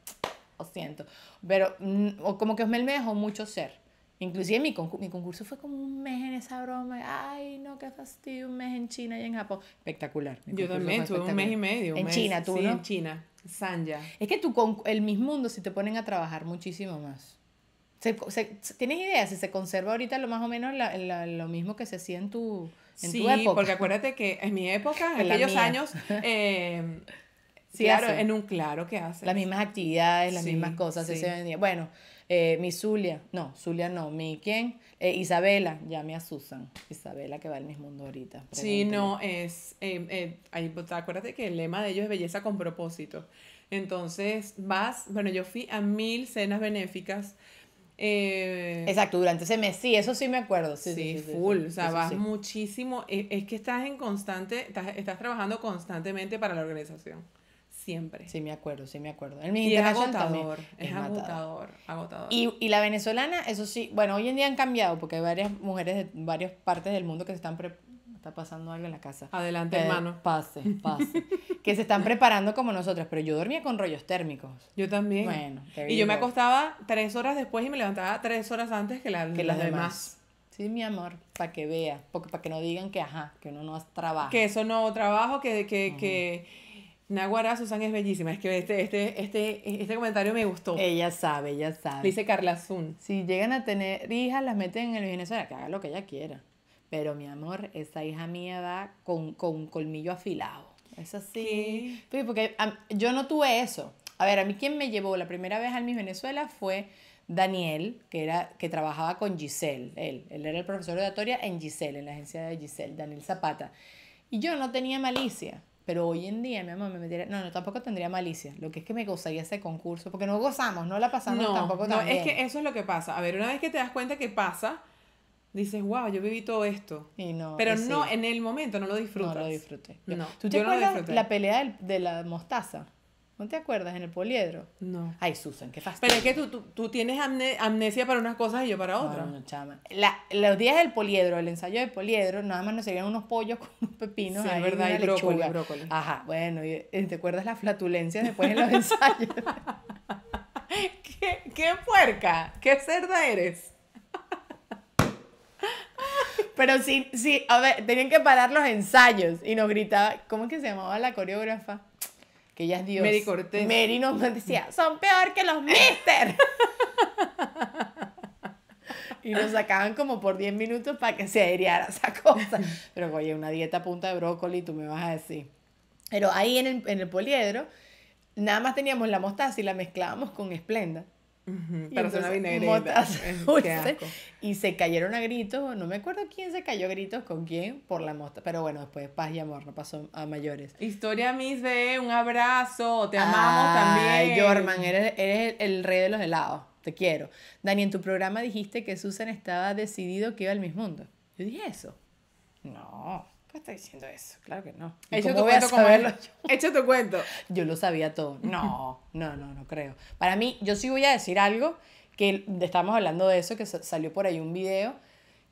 lo siento. Pero mm, o como que Osmel me dejó mucho ser. Inclusive mi, concurso, mi concurso fue como un mes en esa broma. Ay, no, qué fastidio, un mes en China y en Japón. Espectacular. Yo también, tuve un mes y medio. en China, tú, sí, en China. Sanja. Es que tú con el mismo mundo si te ponen a trabajar muchísimo más. Se, ¿Tienes idea si se conserva ahorita lo más o menos la, lo mismo que se hacía en tu, en tu época? Sí, porque acuérdate que en mi época, en, aquellos años, eh, claro, en un claro que hace Las mismas actividades, las mismas cosas, Bueno, eh, mi Zulia, no, Zulia no, mi quién, eh, Isabela, llame a Susan, Isabela que va al mismo mundo ahorita. Sí, no, es, em, eh, acuérdate que el lema de ellos es belleza con propósito. Entonces, vas, bueno, yo fui a mil cenas benéficas. Exacto, durante ese mes, sí, eso sí me acuerdo. Sí, sí, full, o sea, vas muchísimo, e, es, que estás en constante, estás trabajando constantemente para la organización siempre. Sí, me acuerdo, sí, me acuerdo. El y es agotador, es, agotador, agotador. Y, la venezolana, eso sí, bueno, hoy en día han cambiado porque hay varias mujeres de varias partes del mundo que se están Está pasando algo en la casa. Adelante, hermano. Pase, pase. que se están preparando como nosotras, pero yo dormía con rollos térmicos. Yo también. Bueno, y yo me acostaba tres horas después y me levantaba tres horas antes que, que las, demás. Sí, mi amor, para que vea, porque para que no digan que ajá, que uno no hace trabajo. Que eso no trabajo, que, que, que Naguará, Susan es bellísima. Es que este, este, este, este comentario me gustó. Ella sabe, ella sabe. Dice Carla Zun. Si llegan a tener hijas, las meten en el Venezuela, que haga lo que ella quiera. Pero mi amor, esa hija mía va con, con colmillo afilado. Es así. Sí, porque yo no tuve eso. A ver, a mí quien me llevó la primera vez al Miss Venezuela fue Daniel, que, era, que trabajaba con Giselle. Él, él era el profesor de oratoria en Giselle, en la agencia de Giselle, Daniel Zapata. Y yo no tenía malicia. Pero hoy en día, mi mamá, me metiera. No, no, tampoco tendría malicia. Lo que es que me gozaría ese concurso, porque no gozamos, no la pasamos tampoco no, es que eso es lo que pasa. A ver, una vez que te das cuenta que pasa, dices, wow, yo viví todo esto. Y no, Pero no, en el momento no lo disfrutas. No lo disfruté. Yo, no, ¿Tú te la pelea de la mostaza? ¿No te acuerdas en el poliedro? No. Ay, Susan, qué fácil. Pero es que tú, tienes amnesia para unas cosas y yo para otras. No, chama. los días del poliedro, el ensayo del poliedro, nada más nos serían unos pollos con pepinos. Sí, ahí, verdad, y brócoli, Ajá, bueno, y, eh, ¿te acuerdas la flatulencia después en los ensayos? ¿Qué, ¿Qué puerca? ¿Qué cerda eres? Pero sí, sí, a ver, tenían que parar los ensayos y nos gritaba, ¿cómo es que se llamaba la coreógrafa? que ella es Dios. Mary nos decía, son peor que los Mister. y nos sacaban como por 10 minutos para que se aireara esa cosa. Pero oye, una dieta punta de brócoli, tú me vas a decir. Pero ahí en el, en el poliedro, nada más teníamos la mostaza y la mezclábamos con esplenda para y se cayeron a gritos, no me acuerdo quién se cayó a gritos con quién por la mosta, pero bueno, después paz y amor, no pasó a mayores. Historia Miss de un abrazo, te amamos también. Jorman, eres, el, rey de los helados, te quiero. Dani, en tu programa dijiste que Susan estaba decidido que iba al mismo mundo. Yo dije eso. No qué está diciendo eso? Claro que no. Hecho tu, cuento hecho tu cuento. Yo lo sabía todo. No, no, no, no creo. Para mí, yo sí voy a decir algo que estábamos hablando de eso, que salió por ahí un video,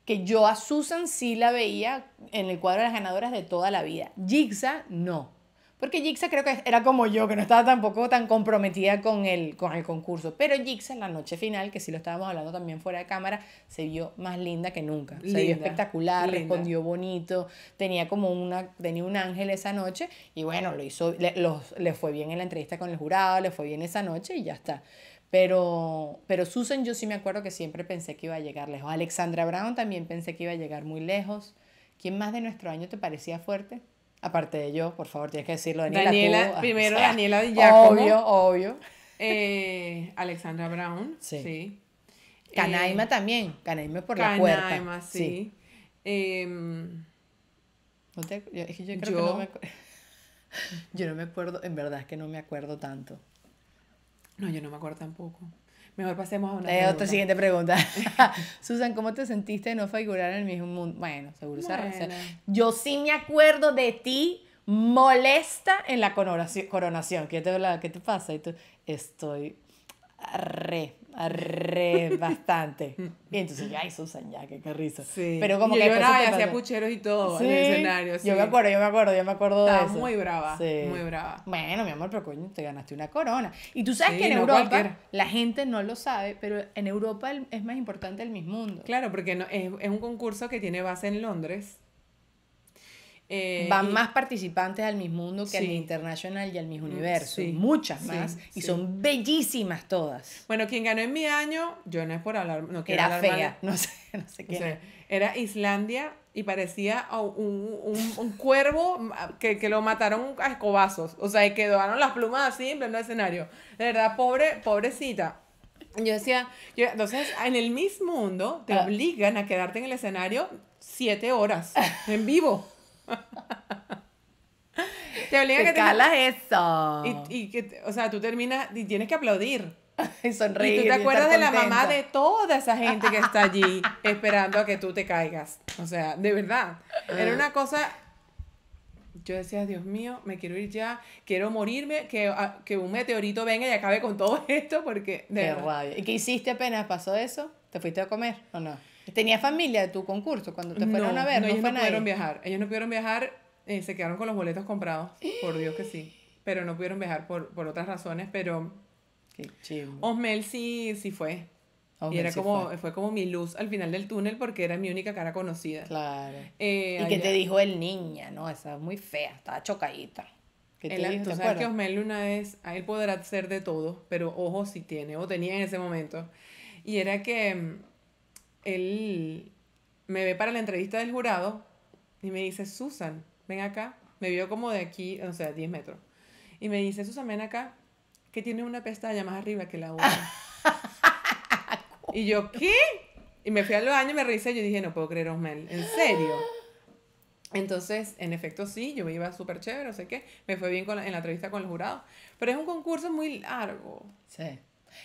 que yo a Susan sí la veía en el cuadro de las ganadoras de toda la vida. Jigsa, no. Porque Jixx creo que era como yo, que no estaba tampoco tan comprometida con el, con el concurso. Pero Jixx en la noche final, que sí lo estábamos hablando también fuera de cámara, se vio más linda que nunca. se vio espectacular, respondió bonito, tenía como una, un ángel esa noche y bueno, lo hizo, le, le fue bien en la entrevista con el jurado, le fue bien esa noche y ya está. Pero, pero Susan, yo sí me acuerdo que siempre pensé que iba a llegar lejos. Alexandra Brown también pensé que iba a llegar muy lejos. ¿Quién más de nuestro año te parecía fuerte? aparte de yo, por favor, tienes que decirlo, Daniela. Daniela ah, primero Daniela Obvio, obvio. Eh, Alexandra Brown, sí. Canaima eh, también, Canaima por la puerta. Canaima, sí. Em, es que yo creo que no me Yo no me acuerdo, en verdad es que no me acuerdo tanto. No, yo no me acuerdo tampoco. Mejor pasemos a una. Eh, otra siguiente pregunta. Susan, ¿cómo te sentiste de no figurar en el mismo mundo? Bueno, seguro bueno. se Yo sí me acuerdo de ti molesta en la coronación. ¿Qué te, qué te pasa? Y tú, estoy re bastante. Y entonces, ay, Susan, ya, qué, risa. Pero como que. Lloraba y hacía pucheros y todo en el escenario. Yo me acuerdo, yo me acuerdo, yo me acuerdo muy brava, muy brava. Bueno, mi amor, pero coño, te ganaste una corona. Y tú sabes que en Europa, la gente no lo sabe, pero en Europa es más importante el Miss Mundo. Claro, porque no, es, es un concurso que tiene base en Londres eh, Van más participantes al Miss Mundo que al Miss International y al Miss mm, Universo, muchas más, y son bellísimas todas. Bueno, quien ganó en mi año, yo no es por hablar, no quiero Era fea, no sé, no sé qué. era Islandia y parecía un, un, un cuervo que, que, lo mataron a escobazos, o sea, y quedaron las plumas así en el escenario. De verdad, pobre, pobrecita. Yo decía, entonces en el Miss Mundo te ah. obligan a quedarte en el escenario siete horas en vivo te obliga que calas eso. Y, y que, o sea, tú terminas y tienes que aplaudir. Y sonreír. Y tú te acuerdas de la mamá de toda esa gente que está allí esperando a que tú te caigas. O sea, de verdad. Era una cosa. Yo decía, Dios mío, me quiero ir ya, quiero morirme, que, ah, que un meteorito venga y acabe con todo esto, porque. De Qué rabia. ¿Y qué hiciste apenas pasó eso? ¿Te fuiste a comer o no? Tenía familia de tu concurso cuando te fueron a ver, no, ellos no, pudieron viajar. Ellos no pudieron viajar, eh, se quedaron con los boletos comprados, por Dios que sí. Pero no pudieron viajar por, por otras razones, pero. Qué chido. Osmel sí, sí fue. y era como, fue. como mi luz al final del túnel porque era mi única cara conocida. Claro. Eh, y que te dijo el niña, ¿no? Esa es muy fea, estaba chocadita. ¿Qué te dijo, tú que Osmel una vez, a él podrá ser de todo, pero ojo si tiene, o tenía en ese momento. Y era que él me ve para la entrevista del jurado y me dice, Susan, ven acá. Me vio como de aquí, o sea, 10 metros. Y me dice, Susan, ven acá, que tiene una pestaña más arriba que la otra. y yo, ¿qué? Y me fui al baño, me revisé, yo dije, no puedo creer, Mel, ¿en serio? Entonces, en efecto, sí, yo iba súper chévere, no sé qué. Me fue bien en la entrevista con el jurado. Pero es un concurso muy largo. Sí.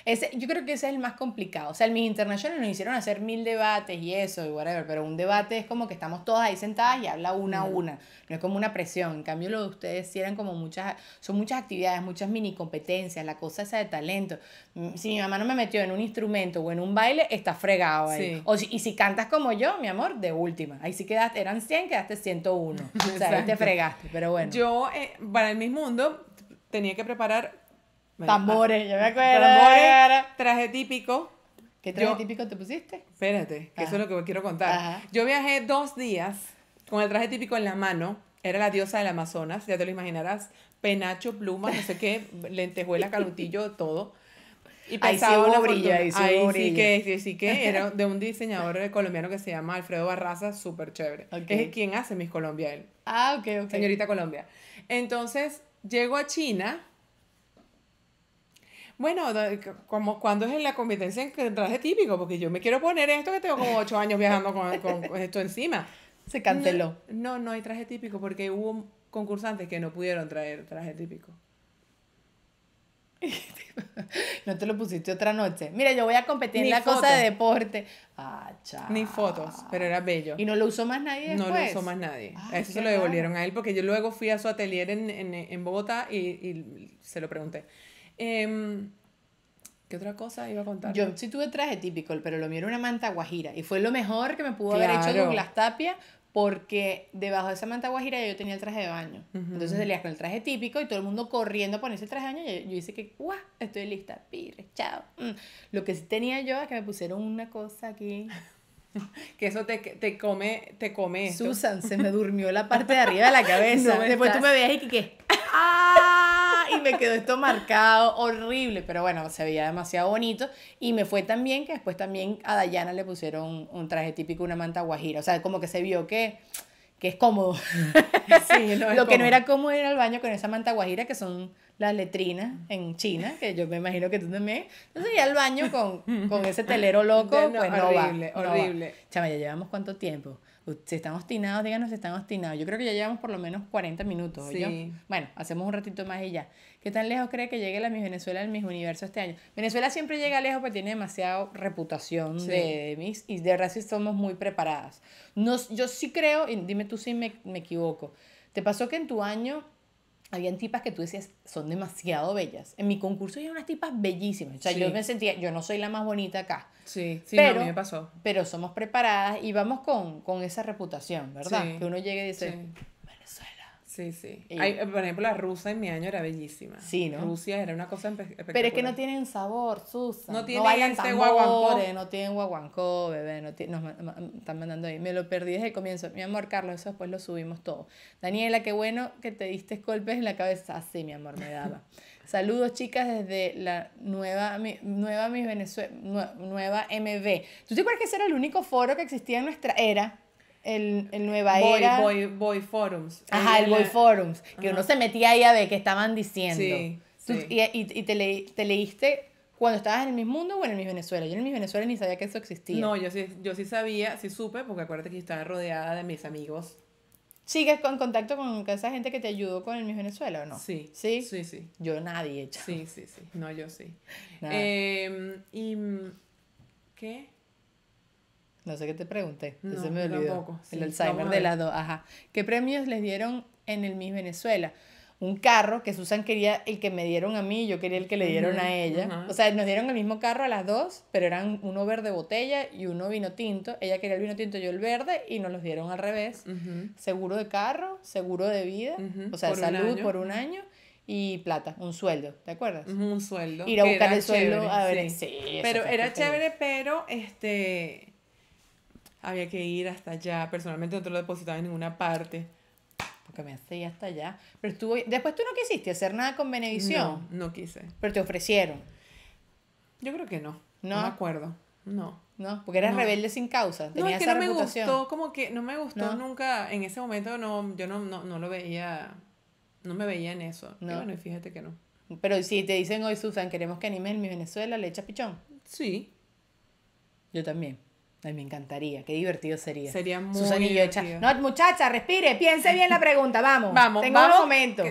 Ese, yo creo que ese es el más complicado. O sea, en mis internacionales nos hicieron hacer mil debates y eso y whatever, pero un debate es como que estamos todas ahí sentadas y habla una a una. No es como una presión. En cambio, lo de ustedes si eran como muchas, son muchas actividades, muchas mini competencias, la cosa esa de talento. Mm, si mi mamá no me metió en un instrumento o en un baile, está fregado ahí. y si cantas como yo, mi amor, de última. Ahí sí quedaste, eran 100, quedaste 101. o sea, te fregaste, pero bueno. Yo, eh, para el mismo mundo, tenía que preparar Tambores, yo me acuerdo. Tambores, traje típico. ¿Qué traje típico te pusiste? Espérate, que eso es lo que quiero contar. Yo viajé dos días con el traje típico en la mano. Era la diosa del Amazonas, ya te lo imaginarás. Penacho, pluma, no sé qué, lentejuela, calutillo, todo. Y ahí sí brilla ahí sí Sí que, sí, era de un diseñador colombiano que se llama Alfredo Barraza, súper chévere. Es quien hace mis Colombia, él. Ah, ok, ok. Señorita Colombia. Entonces, llego a China bueno, como cuando es en la competencia en traje típico, porque yo me quiero poner esto que tengo como ocho años viajando con, esto encima. Se canceló. No, no, hay traje típico porque hubo concursantes que no pudieron traer traje típico. no te lo pusiste otra noche. Mira, yo voy a competir en la cosa de deporte. Ah, chao. Ni fotos, pero era bello. ¿Y no lo usó más nadie No lo usó más nadie. Eso se lo devolvieron a él porque yo luego fui a su atelier en, en, en Bogotá y, y se lo pregunté. Em, ¿Qué otra cosa iba a contar? Yo sí tuve traje típico, pero lo mío era una manta guajira. Y fue lo mejor que me pudo haber hecho Douglas Tapia, porque debajo de esa manta guajira yo tenía el traje de baño. Entonces -huh. Entonces con el traje típico y todo el mundo corriendo a ese traje de baño. Y yo hice que, ¡guau! Estoy lista, pire, chao. Mm. Lo que sí tenía yo es que me pusieron una cosa aquí que eso te, te come, te come. Susan, se me durmió la parte de arriba de la cabeza. Después tú me ves y que, ¡ah! Y me quedó esto marcado, horrible, pero bueno, se veía demasiado bonito. Y me fue tan bien que después también a Dayana le pusieron un, un traje típico, una manta guajira. O sea, como que se vio que que es cómodo. lo que no era cómodo era el baño con esa manta guajira, que son las letrinas en China, que yo me imagino que tú también. Entonces ya al baño con, ese telero loco, pues horrible, no va. Horrible, horrible. Chama, ya llevamos cuánto tiempo. Se están obstinados, díganos si están obstinados. Yo creo que ya llevamos por lo menos 40 minutos. Sí. Bueno, hacemos un ratito más y ya. ¿Qué tan lejos cree que llegue la Miss Venezuela en Miss Universo este año? Venezuela siempre llega lejos porque tiene demasiada reputación de, Miss y de verdad sí somos muy preparadas. Nos, yo sí creo, y dime tú si me, me equivoco, ¿te pasó que en tu año habían tipas que tú decías son demasiado bellas. En mi concurso hay unas tipas bellísimas. O sea, yo me sentía, yo no soy la más bonita acá. Sí, sí, no, me pasó. Pero somos preparadas y vamos con, con esa reputación, ¿verdad? Que uno llegue y dice, Sí, sí. Eh, por ejemplo, la rusa en mi año era bellísima. Sí, ¿no? Rusia era una cosa espectacular. Pero es que no tienen sabor, Susa. No tienen no No tienen guaguancó, bebé. No nos están mandando ahí. Me lo perdí desde el comienzo. Mi amor, Carlos, eso después lo subimos todo. Daniela, qué bueno que te diste golpes en la cabeza. Así, mi amor, me daba. Saludos, chicas, desde la nueva, mi, nueva, mi nueva MB. ¿Tú te acuerdas que ese era el único foro que existía en nuestra era? el, el Nueva Era. Boy, Forums. Ajá, el, Boy Forums. Que uno se metía ahí a ver qué estaban diciendo. Sí, Y, y, te, leíste cuando estabas en el mismo mundo o en el mismo Venezuela. Yo en el mismo Venezuela ni sabía que eso existía. No, yo sí, yo sí sabía, sí supe, porque acuérdate que estaba rodeada de mis amigos. ¿Sigues con contacto con esa gente que te ayudó con el mismo Venezuela o no? Sí. ¿Sí? Sí, sí. Yo nadie, chao. Sí, sí, sí. No, yo sí. Eh, ¿Y qué? No sé qué te pregunté, se me olvidó. el Alzheimer de las dos, ajá. ¿Qué premios les dieron en el Miss Venezuela? Un carro que Susan quería el que me dieron a mí, yo quería el que le dieron a ella. O sea, nos dieron el mismo carro a las dos, pero eran uno verde botella y uno vino tinto. Ella quería el vino tinto, yo el verde, y nos los dieron al revés. Seguro de carro, seguro de vida, o sea, salud por un año y plata, un sueldo, ¿te acuerdas? Un sueldo. Ir a buscar el sueldo a ver. Sí. pero era chévere, pero este había que ir hasta allá. Personalmente no te lo depositaba en ninguna parte. Porque me hacía hasta allá. Pero tú, después tú no quisiste hacer nada con benedición No, no quise. Pero te ofrecieron. Yo creo que no. No, me acuerdo. No. No, porque eras rebelde sin causa. Tenía no, es que no me gustó, como que no me gustó nunca. En ese momento no, yo no, lo veía, no me veía en eso. Y bueno, fíjate que no. Pero si te dicen hoy, Susan, queremos que animes en mi Venezuela, le echa pichón. Sí. Yo también. Ay, me encantaría, qué divertido sería. Sería muy divertido. no, muchacha, respire, piense bien la pregunta, vamos. Vamos, Tengo un momento.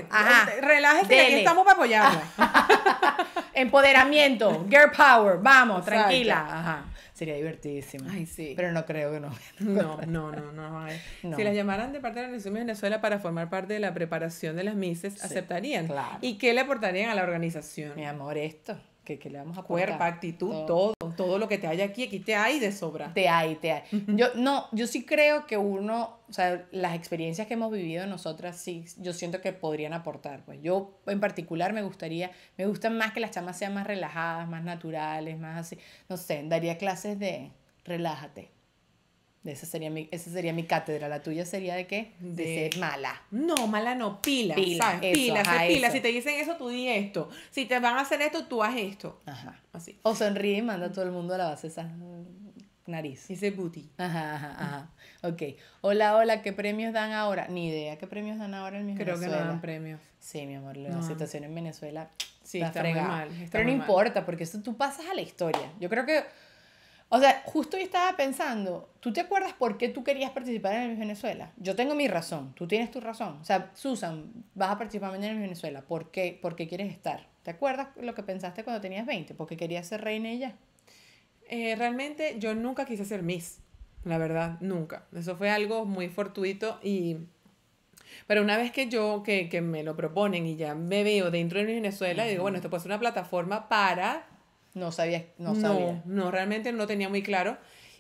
Relájese, aquí estamos para apoyarla. Empoderamiento, girl power, vamos, tranquila. Ajá. Sería divertidísimo. Ay, sí. Pero no creo que no. No, no, no, no, Si las llamaran de parte de la de Venezuela para formar parte de la preparación de las Mises, aceptarían. Claro. ¿Y qué le aportarían a la organización? Mi amor, esto que, le vamos a aportar. Cuerpo, actitud, todo. todo. lo que te haya aquí, aquí te hay de sobra. Te hay, te hay. Yo, no, yo sí creo que uno, o sea, las experiencias que hemos vivido nosotras, sí, yo siento que podrían aportar. Pues yo en particular me gustaría, me gustan más que las chamas sean más relajadas, más naturales, más así, no sé, daría clases de relájate esa sería, mi, sería mi cátedra. ¿La tuya sería de qué? De, ser mala. No, mala no, pila. Pila, pila, Si te dicen eso, tú di esto. Si te van a hacer esto, tú haz esto. Ajá. Así. O sonríe y manda a todo el mundo a la base esa nariz. Ese booty. Ajá, ajá, Ok. Hola, hola, ¿qué premios dan ahora? Ni idea qué premios dan ahora en Venezuela. Creo que no dan premios. Sí, mi amor, la situación en Venezuela sí, está, está mal. Pero no importa, porque eso tú pasas a la historia. Yo creo que o sea, justo yo estaba pensando, ¿tú te acuerdas por qué tú querías participar en el Venezuela? Yo tengo mi razón, tú tienes tu razón. O sea, Susan, vas a participar en el Venezuela, ¿por qué? Porque quieres estar. ¿Te acuerdas lo que pensaste cuando tenías 20? qué querías ser reina ella eh, realmente yo nunca quise ser Miss, la verdad, nunca. Eso fue algo muy fortuito y... Pero una vez que yo, que, que me lo proponen y ya me veo dentro de Venezuela, digo, bueno, esto puede ser una plataforma para no sabía, no, sabía. No, realmente no tenía muy claro.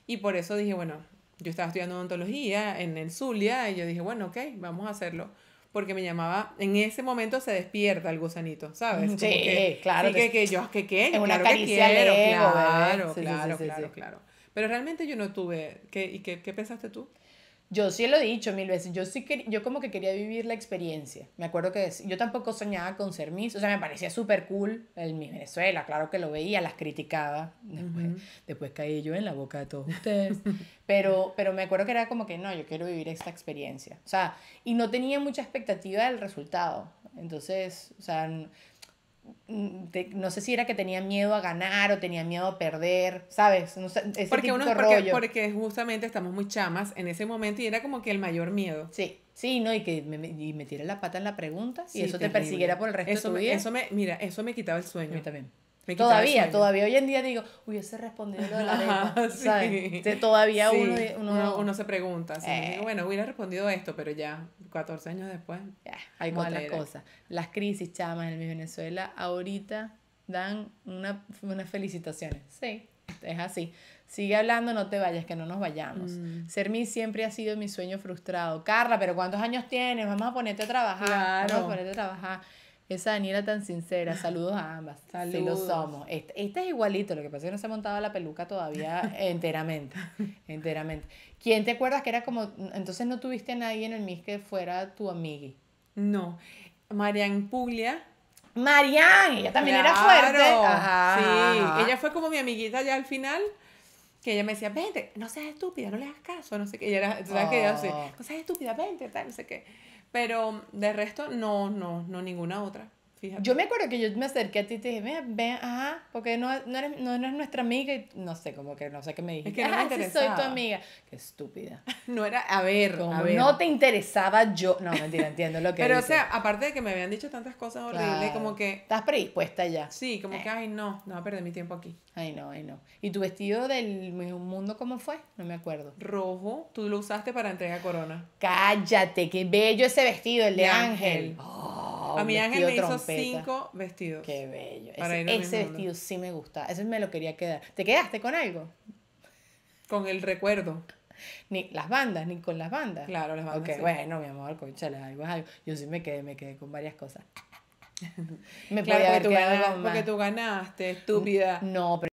Y por eso dije, bueno, yo estaba estudiando odontología en el Zulia y yo dije, bueno, ok, vamos a hacerlo. Porque me llamaba, en ese momento se despierta el gusanito, ¿sabes? Mm, sí, claro. Sí, que, que, yo, qué, es una caricia que claro, claro, claro, claro. Pero realmente yo no tuve, ¿qué, ¿y qué pensaste tú? Yo sí lo he dicho mil veces, yo sí que, yo como que quería vivir la experiencia. Me acuerdo que yo tampoco soñaba con ser Miss, o sea, me parecía súper cool el Miss Venezuela, claro que lo veía, las criticaba, después, después caí yo en la boca de todos ustedes, pero, pero me acuerdo que era como que no, yo quiero vivir esta experiencia, o sea, y no tenía mucha expectativa del resultado, entonces, o sea, Mm, no sé si era que tenía miedo a ganar o tenía miedo a perder, ¿sabes? porque, uno, porque, porque justamente estamos muy chamas en ese momento y era como que el mayor miedo. Sí, sí, ¿no? Y que me, y la pata en la pregunta y eso te persiguiera por el resto eso me, Eso me, mira, eso me quitaba el sueño. también. Todavía, todavía hoy en día digo, hubiese respondido de la arepa, Todavía Uno, uno, se pregunta, eh. bueno, hubiera respondido esto, pero ya 14 años después hay otras cosas. Las crisis, chamas, en mi Venezuela ahorita dan una, unas felicitaciones. Sí, es así. Sigue hablando, no te vayas, que no nos vayamos. Mm. Ser mí siempre ha sido mi sueño frustrado. Carla, pero ¿cuántos años tienes? Vamos a ponerte a trabajar. Vamos a ponerte a trabajar esa Daniela tan sincera, saludos a ambas. Saludos. lo somos. Esta, es igualito, lo que pasa es que no se ha montado la peluca todavía enteramente, enteramente. ¿Quién te acuerdas que era como, entonces no tuviste a nadie en el MIS que fuera tu amigui? No, Marian Puglia. Marian, ella también era fuerte. sí, ella fue como mi amiguita ya al final que ella me decía, vente, no seas estúpida, no le hagas caso, no sé qué. Ella era, que así, oh. no seas estúpida, vente, tal, no sé qué. Pero de resto, no, no, no ninguna otra. Yo me acuerdo que yo me acerqué a ti y te dije, ven, ven, ajá, porque no, no, eres, no, nuestra amiga y no sé, como que no sé qué me dijiste. Es que no ah, soy tu amiga. Qué estúpida. No era, a ver, no te interesaba yo. No, mentira, entiendo lo que Pero o sea, aparte de que me habían dicho tantas cosas horribles, como que... Estás predispuesta ya. Sí, como que, eh. ay no, no voy a perder mi tiempo aquí. Ay no, ay no. ¿Y tu vestido del mundo cómo fue? No me acuerdo. Rojo, tú lo usaste para entrega corona. Cállate, qué bello ese vestido, el de, Ángel. Oh a mi Ángel me hizo cinco vestidos. Qué bello. Ese, vestido sí me gusta. Ese me lo quería quedar. ¿Te quedaste con algo? Con el recuerdo. Ni las bandas, ni con las bandas. Claro, las bandas. Okay, bueno, mi amor, conchale algo algo. Yo sí me quedé, me quedé con varias cosas. me claro, podía haber tú ganaste, porque tú ganaste, estúpida. No, pero